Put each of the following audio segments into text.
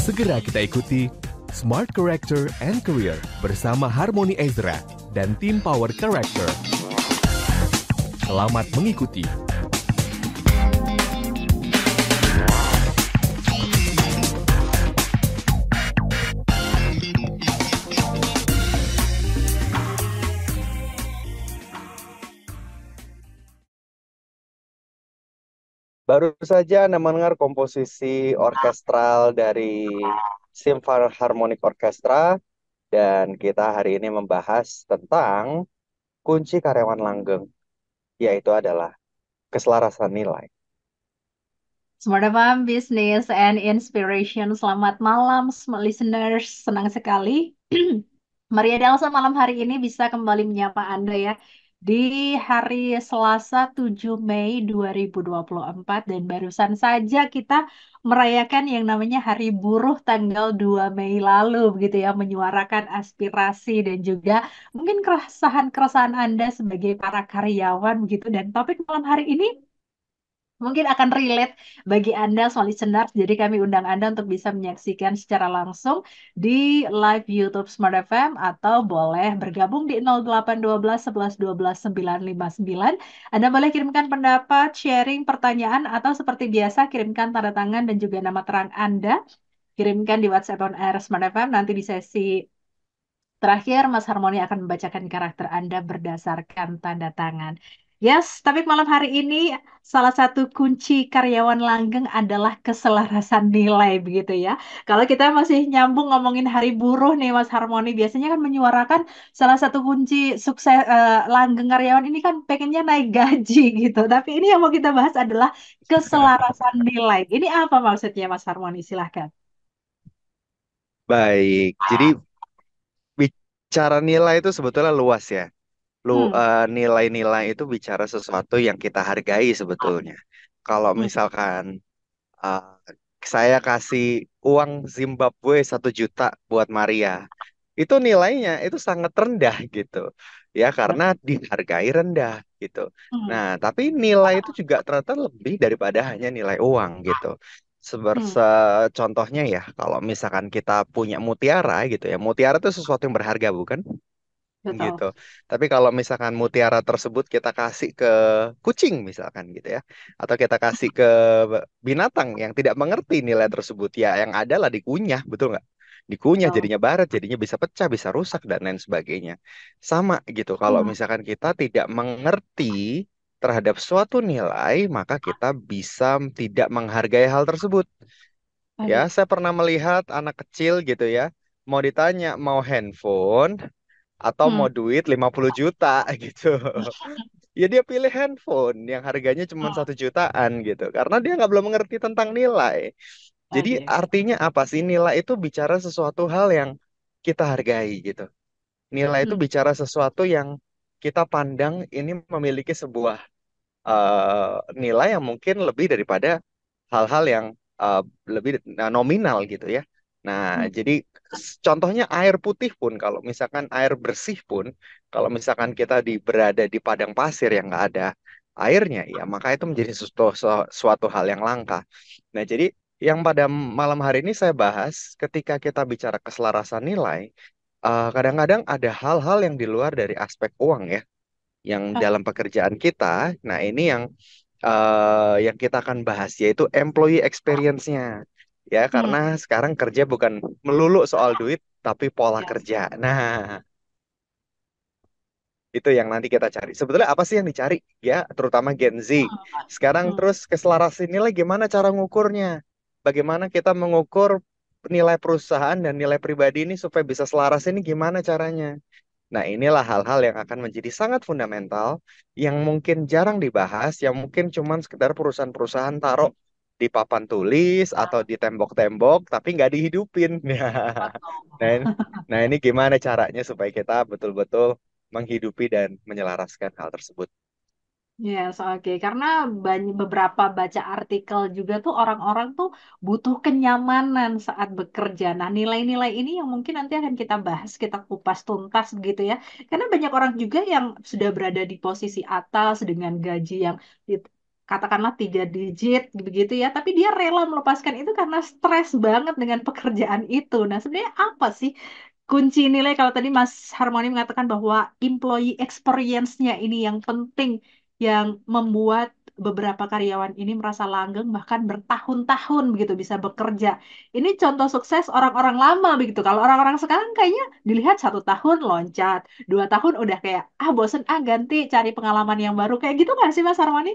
Segera kita ikuti Smart Character and Career bersama Harmony Ezra dan tim Power Character. Selamat mengikuti. Baru saja Anda mendengar komposisi orkestral dari Symphony Harmonic Orchestra dan kita hari ini membahas tentang kunci karyawan langgeng yaitu adalah keselarasan nilai. Smart FM Business and Inspiration. Selamat malam, listeners. Senang sekali. Maria Delsa malam hari ini bisa kembali menyapa Anda ya di hari Selasa 7 Mei 2024 dan barusan saja kita merayakan yang namanya Hari Buruh tanggal 2 Mei lalu begitu ya menyuarakan aspirasi dan juga mungkin keresahan-keresahan Anda sebagai para karyawan begitu dan topik malam hari ini mungkin akan relate bagi Anda soal listener. Jadi kami undang Anda untuk bisa menyaksikan secara langsung di live YouTube Smart FM atau boleh bergabung di 0812 11 12 959. Anda boleh kirimkan pendapat, sharing, pertanyaan atau seperti biasa kirimkan tanda tangan dan juga nama terang Anda. Kirimkan di WhatsApp on Air Smart FM nanti di sesi Terakhir, Mas Harmoni akan membacakan karakter Anda berdasarkan tanda tangan. Yes, tapi malam hari ini salah satu kunci karyawan langgeng adalah keselarasan nilai begitu ya. Kalau kita masih nyambung ngomongin hari buruh nih Mas Harmoni, biasanya kan menyuarakan salah satu kunci sukses eh, langgeng karyawan ini kan pengennya naik gaji gitu. Tapi ini yang mau kita bahas adalah keselarasan nilai. Ini apa maksudnya Mas Harmoni? Silahkan. Baik, jadi bicara nilai itu sebetulnya luas ya lu uh, nilai-nilai itu bicara sesuatu yang kita hargai sebetulnya. Kalau hmm. misalkan uh, saya kasih uang Zimbabwe satu juta buat Maria, itu nilainya itu sangat rendah gitu, ya karena iya. dihargai rendah gitu. Hmm. Nah, tapi nilai itu juga ternyata lebih daripada hanya nilai uang gitu. Seber contohnya ya, kalau misalkan kita punya mutiara gitu ya, mutiara itu sesuatu yang berharga bukan? gitu. Tapi kalau misalkan mutiara tersebut kita kasih ke kucing misalkan gitu ya, atau kita kasih ke binatang yang tidak mengerti nilai tersebut, ya yang adalah dikunyah, betul nggak? Dikunyah jadinya barat, jadinya bisa pecah, bisa rusak dan lain sebagainya. Sama gitu. Kalau misalkan kita tidak mengerti terhadap suatu nilai, maka kita bisa tidak menghargai hal tersebut. Ya, saya pernah melihat anak kecil gitu ya, mau ditanya mau handphone, atau hmm. mau duit 50 juta gitu. ya dia pilih handphone yang harganya cuma oh. satu oh. jutaan gitu karena dia nggak belum mengerti tentang nilai. Jadi okay. artinya apa sih nilai itu bicara sesuatu hal yang kita hargai gitu. Nilai hmm. itu bicara sesuatu yang kita pandang ini memiliki sebuah uh, nilai yang mungkin lebih daripada hal-hal yang uh, lebih nah, nominal gitu ya. Nah, hmm. jadi contohnya air putih pun kalau misalkan air bersih pun kalau misalkan kita di berada di padang pasir yang nggak ada airnya ya maka itu menjadi suatu, suatu hal yang langka. Nah, jadi yang pada malam hari ini saya bahas ketika kita bicara keselarasan nilai eh, kadang-kadang uh, ada hal-hal yang di luar dari aspek uang ya yang ah. dalam pekerjaan kita. Nah, ini yang uh, yang kita akan bahas yaitu employee experience-nya ya hmm. karena hmm. sekarang kerja bukan melulu soal duit tapi pola ya. kerja. Nah, itu yang nanti kita cari. Sebetulnya apa sih yang dicari ya, terutama Gen Z. Oh, sekarang hmm. terus keselarasan nilai gimana cara mengukurnya? Bagaimana kita mengukur nilai perusahaan dan nilai pribadi ini supaya bisa selaras ini gimana caranya? Nah, inilah hal-hal yang akan menjadi sangat fundamental yang mungkin jarang dibahas, yang mungkin cuman sekedar perusahaan-perusahaan taruh di papan tulis iya. atau di tembok-tembok tapi nggak dihidupin. nah, nah ini gimana caranya supaya kita betul-betul menghidupi dan menyelaraskan hal tersebut? Yes, iya, oke. Okay. Karena banyak beberapa baca artikel juga tuh orang-orang tuh butuh kenyamanan saat bekerja. Nah, nilai-nilai ini yang mungkin nanti akan kita bahas, kita kupas tuntas gitu ya. Karena banyak orang juga yang sudah berada di posisi atas dengan gaji yang katakanlah tiga digit begitu ya, tapi dia rela melepaskan itu karena stres banget dengan pekerjaan itu. Nah, sebenarnya apa sih kunci nilai kalau tadi Mas Harmoni mengatakan bahwa employee experience-nya ini yang penting yang membuat beberapa karyawan ini merasa langgeng bahkan bertahun-tahun begitu bisa bekerja. Ini contoh sukses orang-orang lama begitu. Kalau orang-orang sekarang kayaknya dilihat satu tahun loncat, dua tahun udah kayak ah bosen ah ganti cari pengalaman yang baru kayak gitu kan sih Mas Harmoni?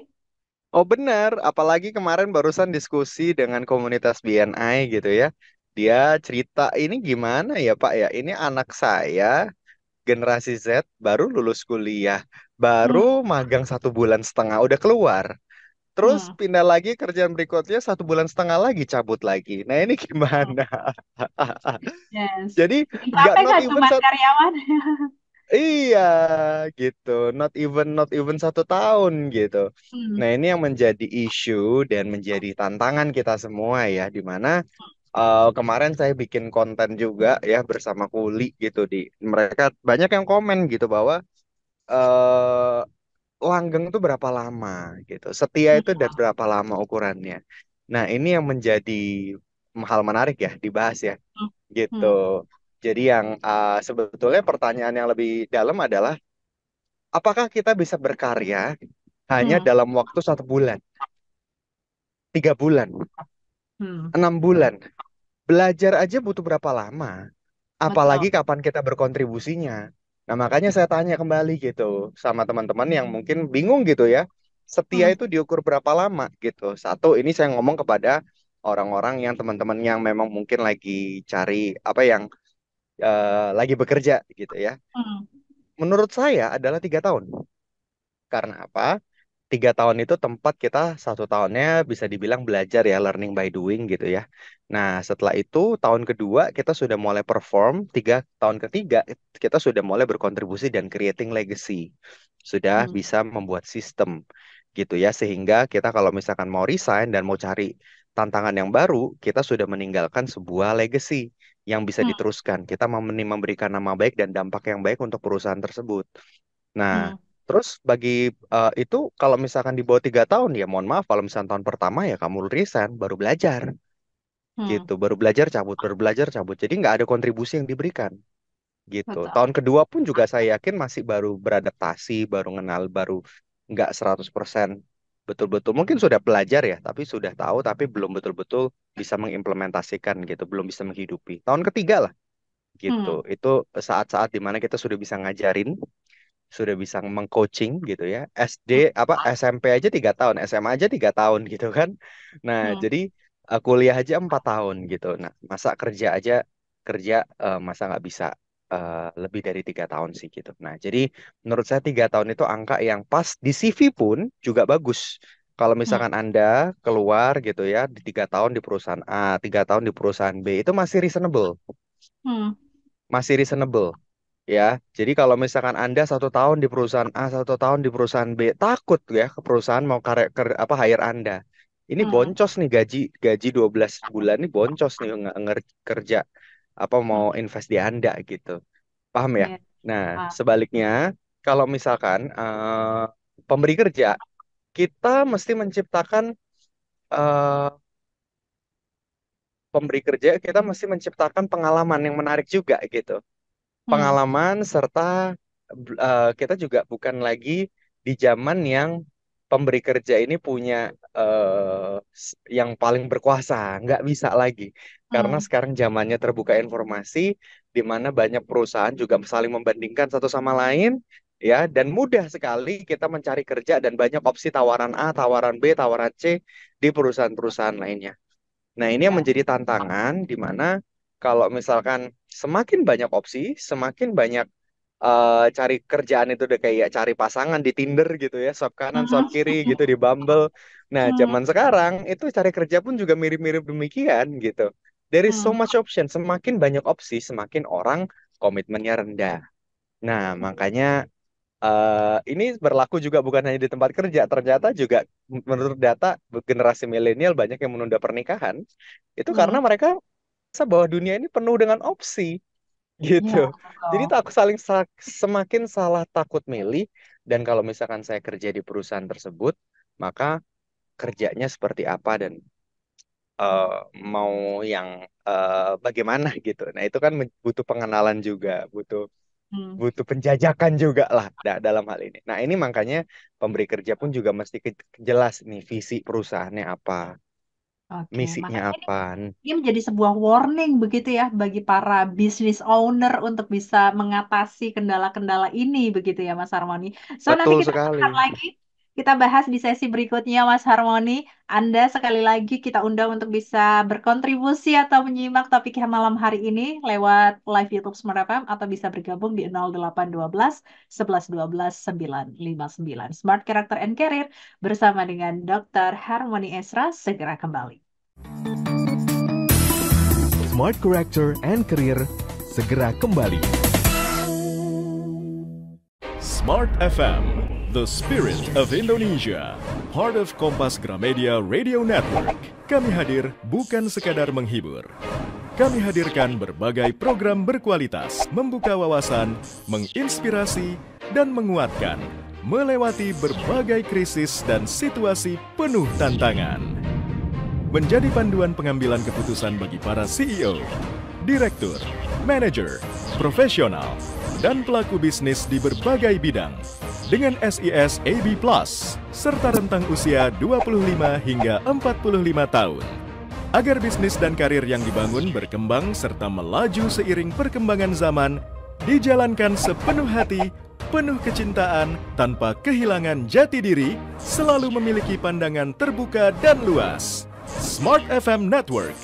Oh benar, apalagi kemarin barusan diskusi dengan komunitas BNI gitu ya. Dia cerita ini gimana ya Pak ya, ini anak saya generasi Z baru lulus kuliah, baru hmm. magang satu bulan setengah udah keluar. Terus pindah lagi kerjaan berikutnya satu bulan setengah lagi cabut lagi. Nah ini gimana? Hmm. yes. Jadi nggak not even satu... karyawan. Iya, gitu. Not even not even satu tahun gitu. Hmm. Nah, ini yang menjadi isu dan menjadi tantangan kita semua ya, di mana uh, kemarin saya bikin konten juga ya bersama Kuli gitu di mereka banyak yang komen gitu bahwa uh, langgeng itu berapa lama gitu. Setia itu dan hmm. berapa lama ukurannya. Nah, ini yang menjadi hal menarik ya dibahas ya. Hmm. Gitu. Hmm jadi yang uh, sebetulnya pertanyaan yang lebih dalam adalah apakah kita bisa berkarya hanya hmm. dalam waktu satu bulan, tiga bulan, hmm. enam bulan? Belajar aja butuh berapa lama? Apalagi Betul. kapan kita berkontribusinya? Nah makanya saya tanya kembali gitu sama teman-teman yang mungkin bingung gitu ya. Setia hmm. itu diukur berapa lama gitu? Satu ini saya ngomong kepada orang-orang yang teman-teman yang memang mungkin lagi cari apa yang uh, lagi bekerja gitu ya. Hmm. Menurut saya adalah tiga tahun. Karena apa? Tiga tahun itu tempat kita satu tahunnya bisa dibilang belajar ya, learning by doing gitu ya. Nah setelah itu tahun kedua kita sudah mulai perform, tiga tahun ketiga kita sudah mulai berkontribusi dan creating legacy. Sudah hmm. bisa membuat sistem gitu ya sehingga kita kalau misalkan mau resign dan mau cari tantangan yang baru kita sudah meninggalkan sebuah legacy yang bisa hmm. diteruskan. Kita mau memberikan nama baik dan dampak yang baik untuk perusahaan tersebut. Nah, hmm. terus bagi uh, itu kalau misalkan di bawah tiga tahun ya mohon maaf kalau misalkan tahun pertama ya kamu resign baru belajar. Hmm. Gitu, baru belajar cabut, baru belajar cabut. Jadi nggak ada kontribusi yang diberikan. Gitu. Tahun kedua pun juga saya yakin masih baru beradaptasi, baru kenal, baru nggak 100% betul-betul mungkin sudah belajar ya, tapi sudah tahu tapi belum betul-betul bisa mengimplementasikan gitu, belum bisa menghidupi. Tahun ketiga lah gitu. Hmm. Itu saat-saat dimana kita sudah bisa ngajarin, sudah bisa mengcoaching gitu ya. SD hmm. apa SMP aja tiga tahun, SMA aja tiga tahun gitu kan. Nah hmm. jadi eh, kuliah aja empat tahun gitu. Nah masa kerja aja kerja uh, masa nggak bisa Eh, lebih dari tiga tahun sih gitu. Nah, jadi menurut saya tiga tahun itu angka yang pas di CV pun juga bagus. Kalau hmm. misalkan hmm. anda keluar gitu ya di tiga tahun di perusahaan A, tiga tahun di perusahaan B itu masih reasonable, hmm. masih reasonable ya. Jadi kalau misalkan anda satu tahun di perusahaan A, satu tahun di perusahaan B, takut ya ke perusahaan mau kare ker apa hire anda. Ini hmm. boncos nih gaji gaji 12 bulan ini boncos nih nge- nge- kerja apa mau hmm. invest di Anda gitu. Paham ya? Yeah. Nah, ah. sebaliknya kalau misalkan uh, pemberi kerja kita mesti menciptakan uh, pemberi kerja kita mesti menciptakan pengalaman yang menarik juga gitu. Hmm. Pengalaman serta uh, kita juga bukan lagi di zaman yang pemberi kerja ini punya uh, yang paling berkuasa, nggak bisa lagi. Karena hmm. sekarang zamannya terbuka informasi, di mana banyak perusahaan juga saling membandingkan satu sama lain, ya. Dan mudah sekali kita mencari kerja dan banyak opsi tawaran A, tawaran B, tawaran C di perusahaan-perusahaan lainnya. Nah ini yang ya. menjadi tantangan, di mana kalau misalkan semakin banyak opsi, semakin banyak uh, cari kerjaan itu udah kayak cari pasangan di Tinder gitu ya, sob kanan, sob kiri gitu di Bumble. Nah, hmm. zaman sekarang itu cari kerja pun juga mirip-mirip demikian gitu. There is so hmm. much option. Semakin banyak opsi, semakin orang komitmennya rendah. Nah, makanya uh, ini berlaku juga bukan hanya di tempat kerja. Ternyata juga menurut data generasi milenial banyak yang menunda pernikahan. Itu hmm. karena mereka merasa bahwa dunia ini penuh dengan opsi gitu. Ya, Jadi takut saling semakin salah takut milih dan kalau misalkan saya kerja di perusahaan tersebut, maka kerjanya seperti apa dan uh, mau yang uh, bagaimana gitu. Nah itu kan butuh pengenalan juga, butuh hmm. butuh penjajakan juga lah dalam hal ini. Nah ini makanya pemberi kerja pun juga mesti jelas nih visi perusahaannya apa. Okay. Misinya Makanya apa? Ini, menjadi sebuah warning begitu ya bagi para business owner untuk bisa mengatasi kendala-kendala ini begitu ya Mas Harmoni. So Betul nanti kita sekali. akan lagi kita bahas di sesi berikutnya Mas Harmoni. Anda sekali lagi kita undang untuk bisa berkontribusi atau menyimak topik yang malam hari ini lewat live YouTube Smart FM atau bisa bergabung di 0812 11 12 959. Smart Character and Career bersama dengan Dr. Harmoni Esra segera kembali. Smart Character and Career segera kembali. Smart FM The Spirit of Indonesia, part of Kompas Gramedia Radio Network. Kami hadir bukan sekadar menghibur. Kami hadirkan berbagai program berkualitas, membuka wawasan, menginspirasi, dan menguatkan melewati berbagai krisis dan situasi penuh tantangan. Menjadi panduan pengambilan keputusan bagi para CEO, direktur, Manager, profesional, dan pelaku bisnis di berbagai bidang dengan SIS AB Plus serta rentang usia 25 hingga 45 tahun. Agar bisnis dan karir yang dibangun berkembang serta melaju seiring perkembangan zaman, dijalankan sepenuh hati penuh kecintaan, tanpa kehilangan jati diri, selalu memiliki pandangan terbuka dan luas. Smart FM Network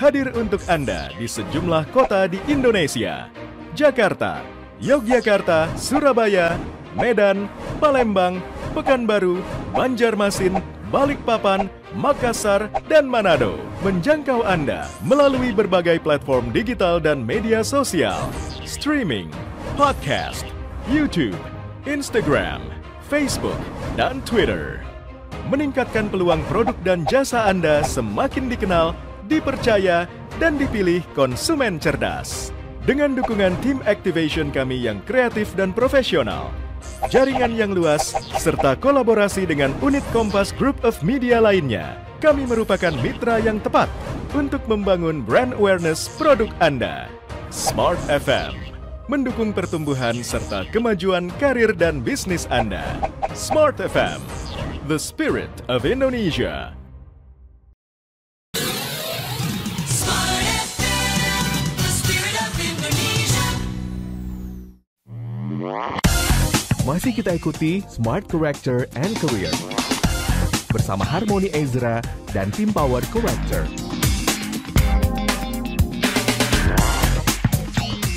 hadir untuk Anda di sejumlah kota di Indonesia. Jakarta, Yogyakarta, Surabaya, Medan, Palembang, Pekanbaru, Banjarmasin, Balikpapan, Makassar, dan Manado. Menjangkau Anda melalui berbagai platform digital dan media sosial, streaming, podcast, YouTube, Instagram, Facebook, dan Twitter meningkatkan peluang produk dan jasa Anda semakin dikenal dipercaya, dan dipilih konsumen cerdas. Dengan dukungan tim activation kami yang kreatif dan profesional, jaringan yang luas, serta kolaborasi dengan unit Kompas Group of Media lainnya, kami merupakan mitra yang tepat untuk membangun brand awareness produk Anda. Smart FM mendukung pertumbuhan serta kemajuan karir dan bisnis Anda. Smart FM, the spirit of Indonesia. Masih kita ikuti Smart Character and Career bersama Harmony Ezra dan tim Power Character.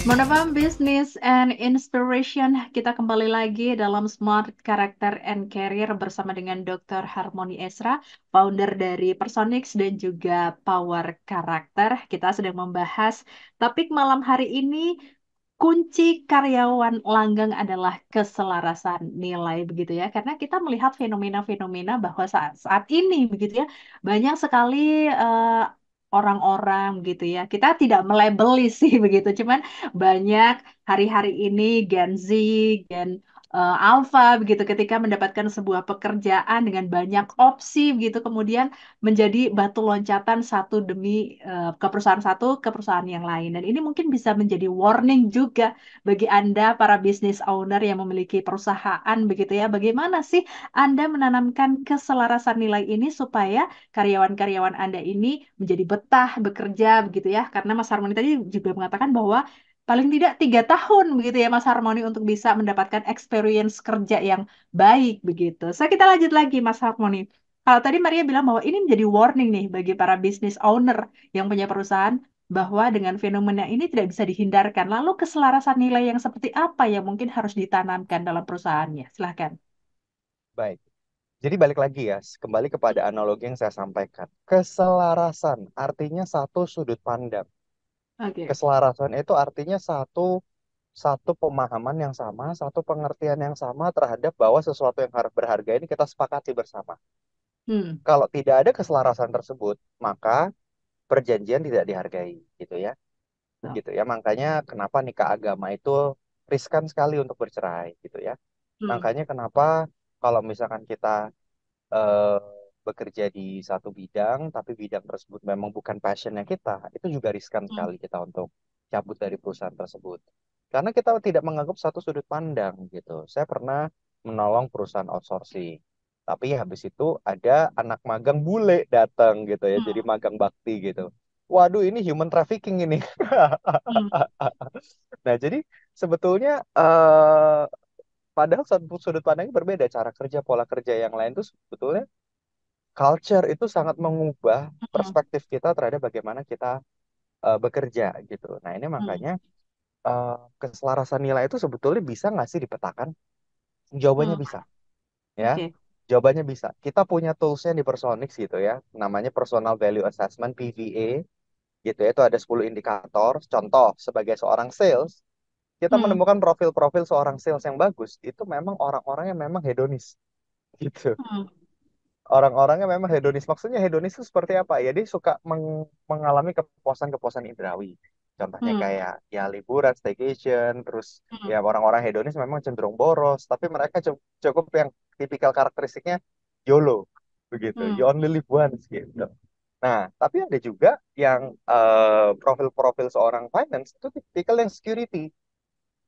Smart FM Business and Inspiration, kita kembali lagi dalam Smart Character and Career bersama dengan Dr. Harmony Ezra, founder dari Personix dan juga Power Character. Kita sedang membahas topik malam hari ini kunci karyawan langgeng adalah keselarasan nilai begitu ya karena kita melihat fenomena-fenomena bahwa saat, saat ini begitu ya banyak sekali uh, orang-orang gitu ya. Kita tidak melabeli sih begitu, cuman banyak hari-hari ini Gen Z, Gen uh, eh, alfa begitu ketika mendapatkan sebuah pekerjaan dengan banyak opsi begitu kemudian menjadi batu loncatan satu demi uh, ke perusahaan satu ke perusahaan yang lain dan ini mungkin bisa menjadi warning juga bagi Anda para business owner yang memiliki perusahaan begitu ya bagaimana sih Anda menanamkan keselarasan nilai ini supaya karyawan-karyawan Anda ini menjadi betah bekerja begitu ya karena Mas Harmoni tadi juga mengatakan bahwa paling tidak tiga tahun begitu ya Mas Harmoni untuk bisa mendapatkan experience kerja yang baik begitu. So kita lanjut lagi Mas Harmoni. Kalau tadi Maria bilang bahwa ini menjadi warning nih bagi para business owner yang punya perusahaan bahwa dengan fenomena ini tidak bisa dihindarkan. Lalu keselarasan nilai yang seperti apa yang mungkin harus ditanamkan dalam perusahaannya? Silahkan. Baik. Jadi balik lagi ya, kembali kepada analogi yang saya sampaikan. Keselarasan artinya satu sudut pandang Oke. Keselarasan itu artinya satu satu pemahaman yang sama, satu pengertian yang sama terhadap bahwa sesuatu yang harus berharga ini kita sepakati bersama. Hmm. Kalau tidak ada keselarasan tersebut, maka perjanjian tidak dihargai, gitu ya. Gitu ya. Makanya kenapa nikah agama itu riskan sekali untuk bercerai, gitu ya. Hmm. Makanya kenapa kalau misalkan kita eh, bekerja di satu bidang tapi bidang tersebut memang bukan passionnya kita itu juga riskan hmm. sekali kita untuk cabut dari perusahaan tersebut karena kita tidak menganggap satu sudut pandang gitu saya pernah menolong perusahaan outsourcing tapi habis itu ada anak magang bule datang gitu ya jadi hmm. magang bakti gitu waduh ini human trafficking ini hmm. nah jadi sebetulnya uh, padahal satu sudut pandangnya berbeda cara kerja pola kerja yang lain itu sebetulnya culture itu sangat mengubah perspektif kita terhadap bagaimana kita uh, bekerja gitu. Nah ini makanya uh, keselarasan nilai itu sebetulnya bisa nggak sih dipetakan? Jawabannya hmm. bisa, ya. Okay. Jawabannya bisa. Kita punya toolsnya di Personix gitu ya, namanya Personal Value Assessment (PVA) gitu ya. Itu ada 10 indikator. Contoh sebagai seorang sales, kita hmm. menemukan profil-profil seorang sales yang bagus itu memang orang-orang yang memang hedonis gitu. Hmm orang-orangnya memang hedonis. Maksudnya hedonis itu seperti apa? Ya dia suka meng mengalami kepuasan-kepuasan indrawi. Contohnya hmm. kayak ya liburan, staycation, terus hmm. ya orang-orang hedonis memang cenderung boros, tapi mereka cukup yang tipikal karakteristiknya YOLO begitu. Hmm. You only live once gitu. Nah, tapi ada juga yang eh, profil-profil uh, seorang finance itu tipikal yang security.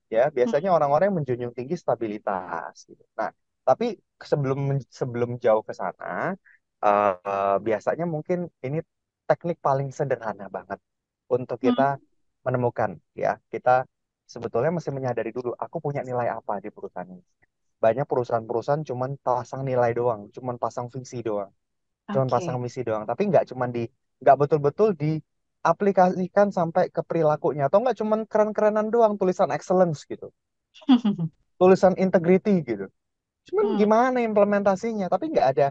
Ya, biasanya hmm. orang-orang hmm. yang menjunjung tinggi stabilitas gitu. Nah, tapi sebelum sebelum jauh ke sana, uh, biasanya mungkin ini teknik paling sederhana banget untuk kita hmm. menemukan ya. Kita sebetulnya masih menyadari dulu aku punya nilai apa di perusahaan ini. Banyak perusahaan-perusahaan cuman pasang nilai doang, cuman pasang visi doang, cuman okay. pasang misi doang, tapi nggak cuman di nggak betul-betul di aplikasikan sampai ke perilakunya atau nggak cuman keren-kerenan doang tulisan excellence gitu tulisan integrity gitu cuman hmm. gimana implementasinya tapi nggak ada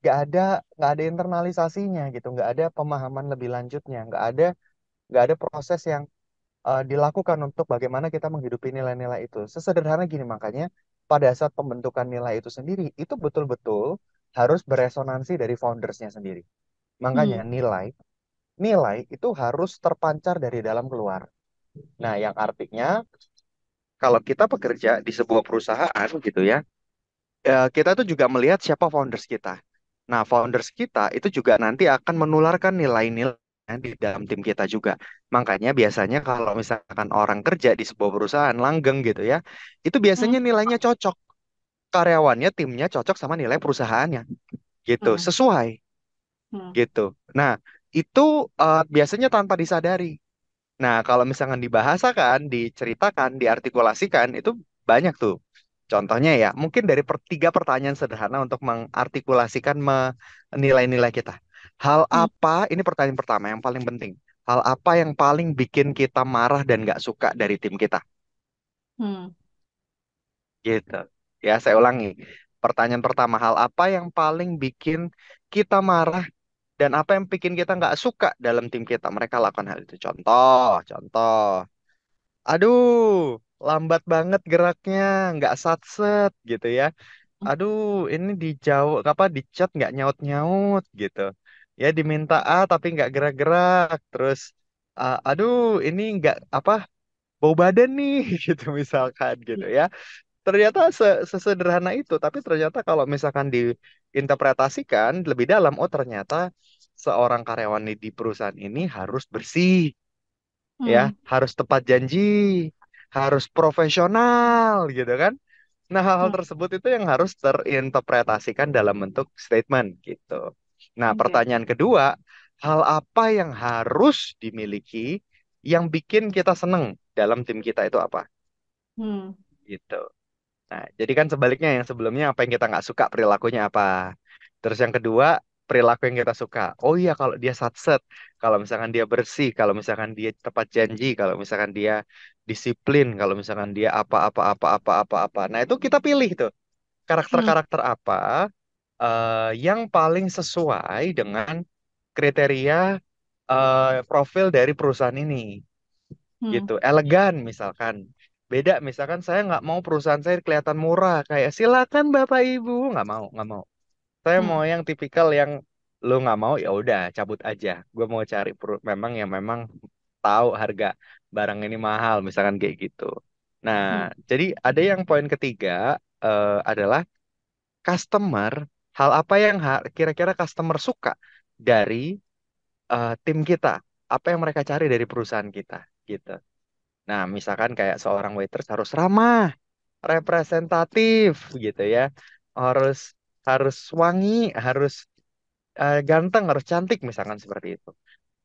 nggak ada nggak ada internalisasinya gitu nggak ada pemahaman lebih lanjutnya nggak ada nggak ada proses yang uh, dilakukan untuk bagaimana kita menghidupi nilai-nilai itu sesederhana gini makanya pada saat pembentukan nilai itu sendiri itu betul-betul harus beresonansi dari foundersnya sendiri makanya hmm. nilai nilai itu harus terpancar dari dalam keluar nah yang artinya kalau kita bekerja di sebuah perusahaan gitu ya Eh, kita tuh juga melihat siapa founders kita. Nah, founders kita itu juga nanti akan menularkan nilai-nilai di dalam tim kita juga. Makanya biasanya kalau misalkan orang kerja di sebuah perusahaan langgeng gitu ya, itu biasanya hmm. nilainya cocok. Karyawannya, timnya cocok sama nilai perusahaannya. Gitu, hmm. sesuai. Hmm. Gitu. Nah, itu uh, biasanya tanpa disadari. Nah, kalau misalkan dibahasakan, diceritakan, diartikulasikan, itu banyak tuh Contohnya ya, mungkin dari per, tiga pertanyaan sederhana untuk mengartikulasikan nilai-nilai kita. Hal hmm. apa, ini pertanyaan pertama yang paling penting. Hal apa yang paling bikin kita marah dan nggak suka dari tim kita? Hmm. Gitu. Ya, saya ulangi. Pertanyaan pertama, hal apa yang paling bikin kita marah dan apa yang bikin kita nggak suka dalam tim kita? Mereka lakukan hal itu. Contoh, contoh. Aduh, lambat banget geraknya, nggak satset gitu ya. Hmm. Aduh, ini di jauh apa di chat nggak nyaut-nyaut gitu. Ya diminta A tapi nggak gerak-gerak. Terus uh, aduh ini nggak apa bau badan nih gitu misalkan gitu ya. Ternyata sesederhana itu, tapi ternyata kalau misalkan diinterpretasikan lebih dalam, oh ternyata seorang karyawan di perusahaan ini harus bersih, ya, hmm. ya harus tepat janji, harus profesional gitu kan. Nah, hal-hal hmm. tersebut itu yang harus terinterpretasikan dalam bentuk statement gitu. Nah, okay. pertanyaan kedua, hal apa yang harus dimiliki yang bikin kita seneng dalam tim kita itu apa? Hmm. Gitu. Nah, jadi kan sebaliknya yang sebelumnya apa yang kita nggak suka perilakunya apa. Terus yang kedua, perilaku yang kita suka. Oh iya, kalau dia satset, kalau misalkan dia bersih, kalau misalkan dia tepat janji, kalau misalkan dia disiplin kalau misalkan dia apa apa apa apa apa apa nah itu kita pilih tuh hmm. karakter-karakter apa uh, yang paling sesuai dengan kriteria uh, profil dari perusahaan ini hmm. gitu elegan misalkan beda misalkan saya nggak mau perusahaan saya kelihatan murah kayak silakan bapak ibu nggak mau nggak mau saya hmm. mau yang tipikal yang lo nggak mau ya udah cabut aja gue mau cari memang yang memang tahu harga barang ini mahal misalkan kayak gitu. Nah, jadi ada yang poin ketiga uh, adalah customer hal apa yang kira-kira customer suka dari uh, tim kita, apa yang mereka cari dari perusahaan kita gitu. Nah, misalkan kayak seorang waiters harus ramah, representatif gitu ya. Harus harus wangi, harus uh, ganteng, harus cantik misalkan seperti itu.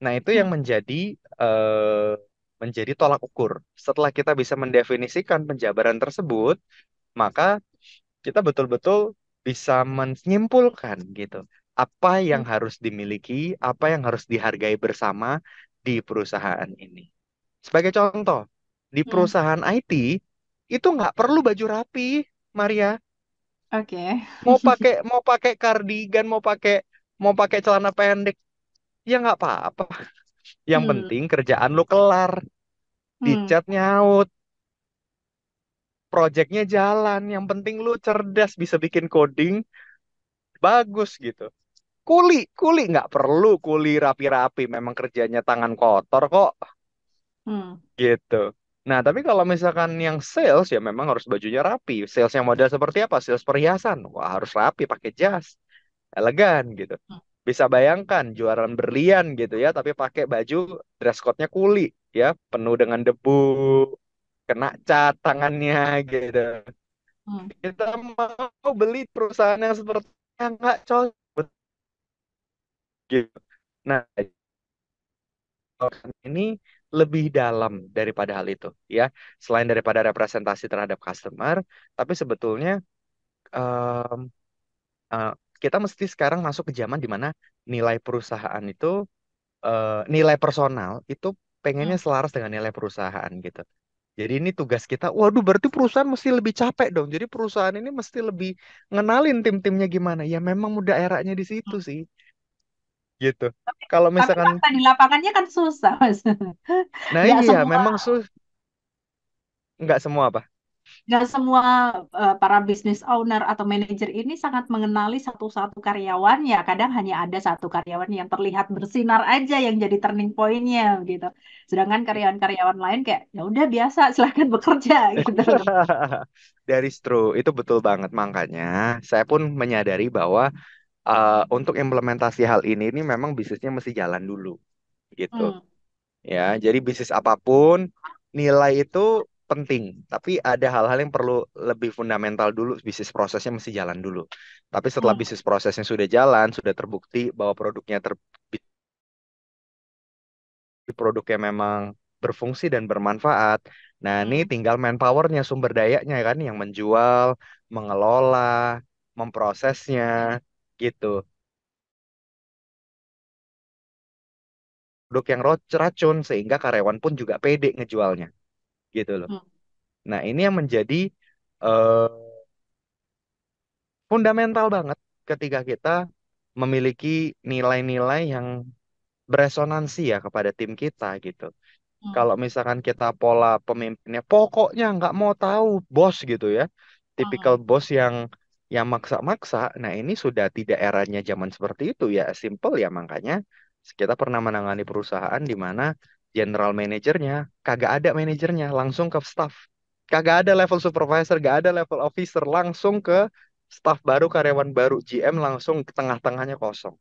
Nah, itu yang mm. menjadi uh, menjadi tolak ukur. Setelah kita bisa mendefinisikan penjabaran tersebut, maka kita betul-betul bisa menyimpulkan gitu apa yang hmm. harus dimiliki, apa yang harus dihargai bersama di perusahaan ini. Sebagai contoh, di hmm. perusahaan IT itu nggak perlu baju rapi, Maria. Oke. Okay. Mau pakai mau pakai kardigan, mau pakai mau pakai celana pendek, ya nggak apa-apa. Yang hmm. penting kerjaan lu kelar. Di hmm. nyaut. Projectnya jalan. Yang penting lu cerdas bisa bikin coding bagus gitu. Kuli, kuli nggak perlu kuli rapi-rapi. Memang kerjanya tangan kotor kok. Hmm. Gitu. Nah, tapi kalau misalkan yang sales ya memang harus bajunya rapi. Sales yang model seperti apa? Sales perhiasan. Wah, harus rapi pakai jas. Elegan gitu. Hmm bisa bayangkan jualan berlian gitu ya tapi pakai baju dress code-nya kuli ya penuh dengan debu kena cat tangannya gitu hmm. kita mau beli perusahaan yang seperti yang nggak cocok gitu nah ini lebih dalam daripada hal itu ya selain daripada representasi terhadap customer tapi sebetulnya um, uh, kita mesti sekarang masuk ke zaman dimana nilai perusahaan itu uh, nilai personal itu pengennya hmm. selaras dengan nilai perusahaan gitu. Jadi ini tugas kita. Waduh, berarti perusahaan mesti lebih capek dong. Jadi perusahaan ini mesti lebih ngenalin tim-timnya gimana. Ya memang muda eranya di situ hmm. sih. Gitu. Kalau kan misalkan tapi di lapangannya kan susah, Mas. Nah, iya, semua. memang sus Enggak semua apa? nggak semua uh, para business owner atau manager ini sangat mengenali satu-satu karyawannya. Kadang hanya ada satu karyawan yang terlihat bersinar aja yang jadi turning pointnya gitu. Sedangkan karyawan-karyawan lain kayak ya udah biasa, silahkan bekerja gitu. Dari true, itu betul banget makanya saya pun menyadari bahwa uh, untuk implementasi hal ini ini memang bisnisnya mesti jalan dulu gitu. Hmm. Ya, jadi bisnis apapun nilai itu penting, tapi ada hal-hal yang perlu lebih fundamental dulu bisnis prosesnya mesti jalan dulu. Tapi setelah hmm. bisnis prosesnya sudah jalan, sudah terbukti bahwa produknya ter produknya memang berfungsi dan bermanfaat. Nah, ini hmm. tinggal manpowernya, sumber dayanya kan yang menjual, mengelola, memprosesnya gitu. Produk yang racun sehingga karyawan pun juga pede ngejualnya gitu loh. Hmm. Nah, ini yang menjadi uh, fundamental banget ketika kita memiliki nilai-nilai yang beresonansi ya kepada tim kita gitu. Hmm. Kalau misalkan kita pola pemimpinnya pokoknya nggak mau tahu bos gitu ya. Tipikal hmm. bos yang yang maksa-maksa. Nah, ini sudah tidak eranya zaman seperti itu ya. Simple ya makanya kita pernah menangani perusahaan di mana general manajernya, kagak ada manajernya, langsung ke staff. Kagak ada level supervisor, gak ada level officer, langsung ke staff baru, karyawan baru, GM langsung ke tengah-tengahnya kosong.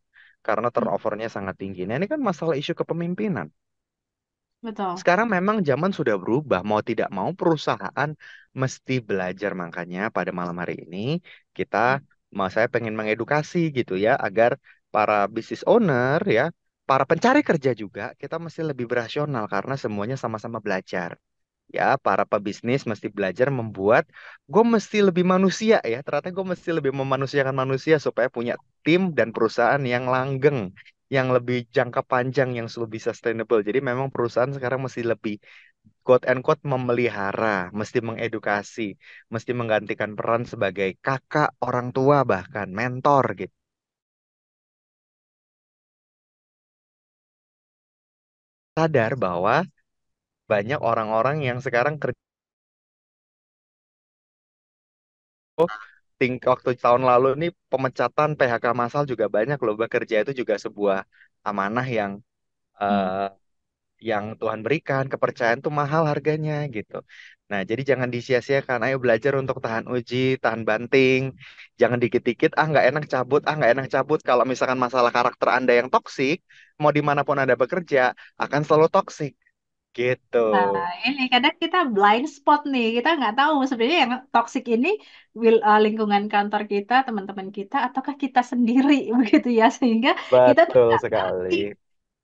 Karena hmm. turnovernya sangat tinggi. Nah ini kan masalah isu kepemimpinan. Betul. Sekarang memang zaman sudah berubah, mau tidak mau perusahaan mesti belajar. Makanya pada malam hari ini kita, hmm. saya pengen mengedukasi gitu ya, agar para business owner ya para pencari kerja juga kita mesti lebih berasional karena semuanya sama-sama belajar. Ya, para pebisnis mesti belajar membuat gue mesti lebih manusia ya. Ternyata gue mesti lebih memanusiakan manusia supaya punya tim dan perusahaan yang langgeng, yang lebih jangka panjang, yang lebih sustainable. Jadi memang perusahaan sekarang mesti lebih quote and quote memelihara, mesti mengedukasi, mesti menggantikan peran sebagai kakak, orang tua bahkan mentor gitu. sadar bahwa banyak orang-orang yang sekarang kerja oh, think waktu tahun lalu ini pemecatan PHK massal juga banyak loh bekerja itu juga sebuah amanah yang hmm. Eh, yang Tuhan berikan, kepercayaan tuh mahal harganya gitu. Nah, jadi jangan disia-siakan. Ayo belajar untuk tahan uji, tahan banting. Jangan dikit-dikit, ah nggak enak cabut, ah nggak enak cabut. Kalau misalkan masalah karakter Anda yang toksik, mau dimanapun Anda bekerja, akan selalu toksik. Gitu. Nah, ini kadang kita blind spot nih. Kita nggak tahu sebenarnya yang toksik ini will, uh, eh, lingkungan kantor kita, teman-teman kita, ataukah kita sendiri begitu ya sehingga Betul kita tuh sekali. Ngerti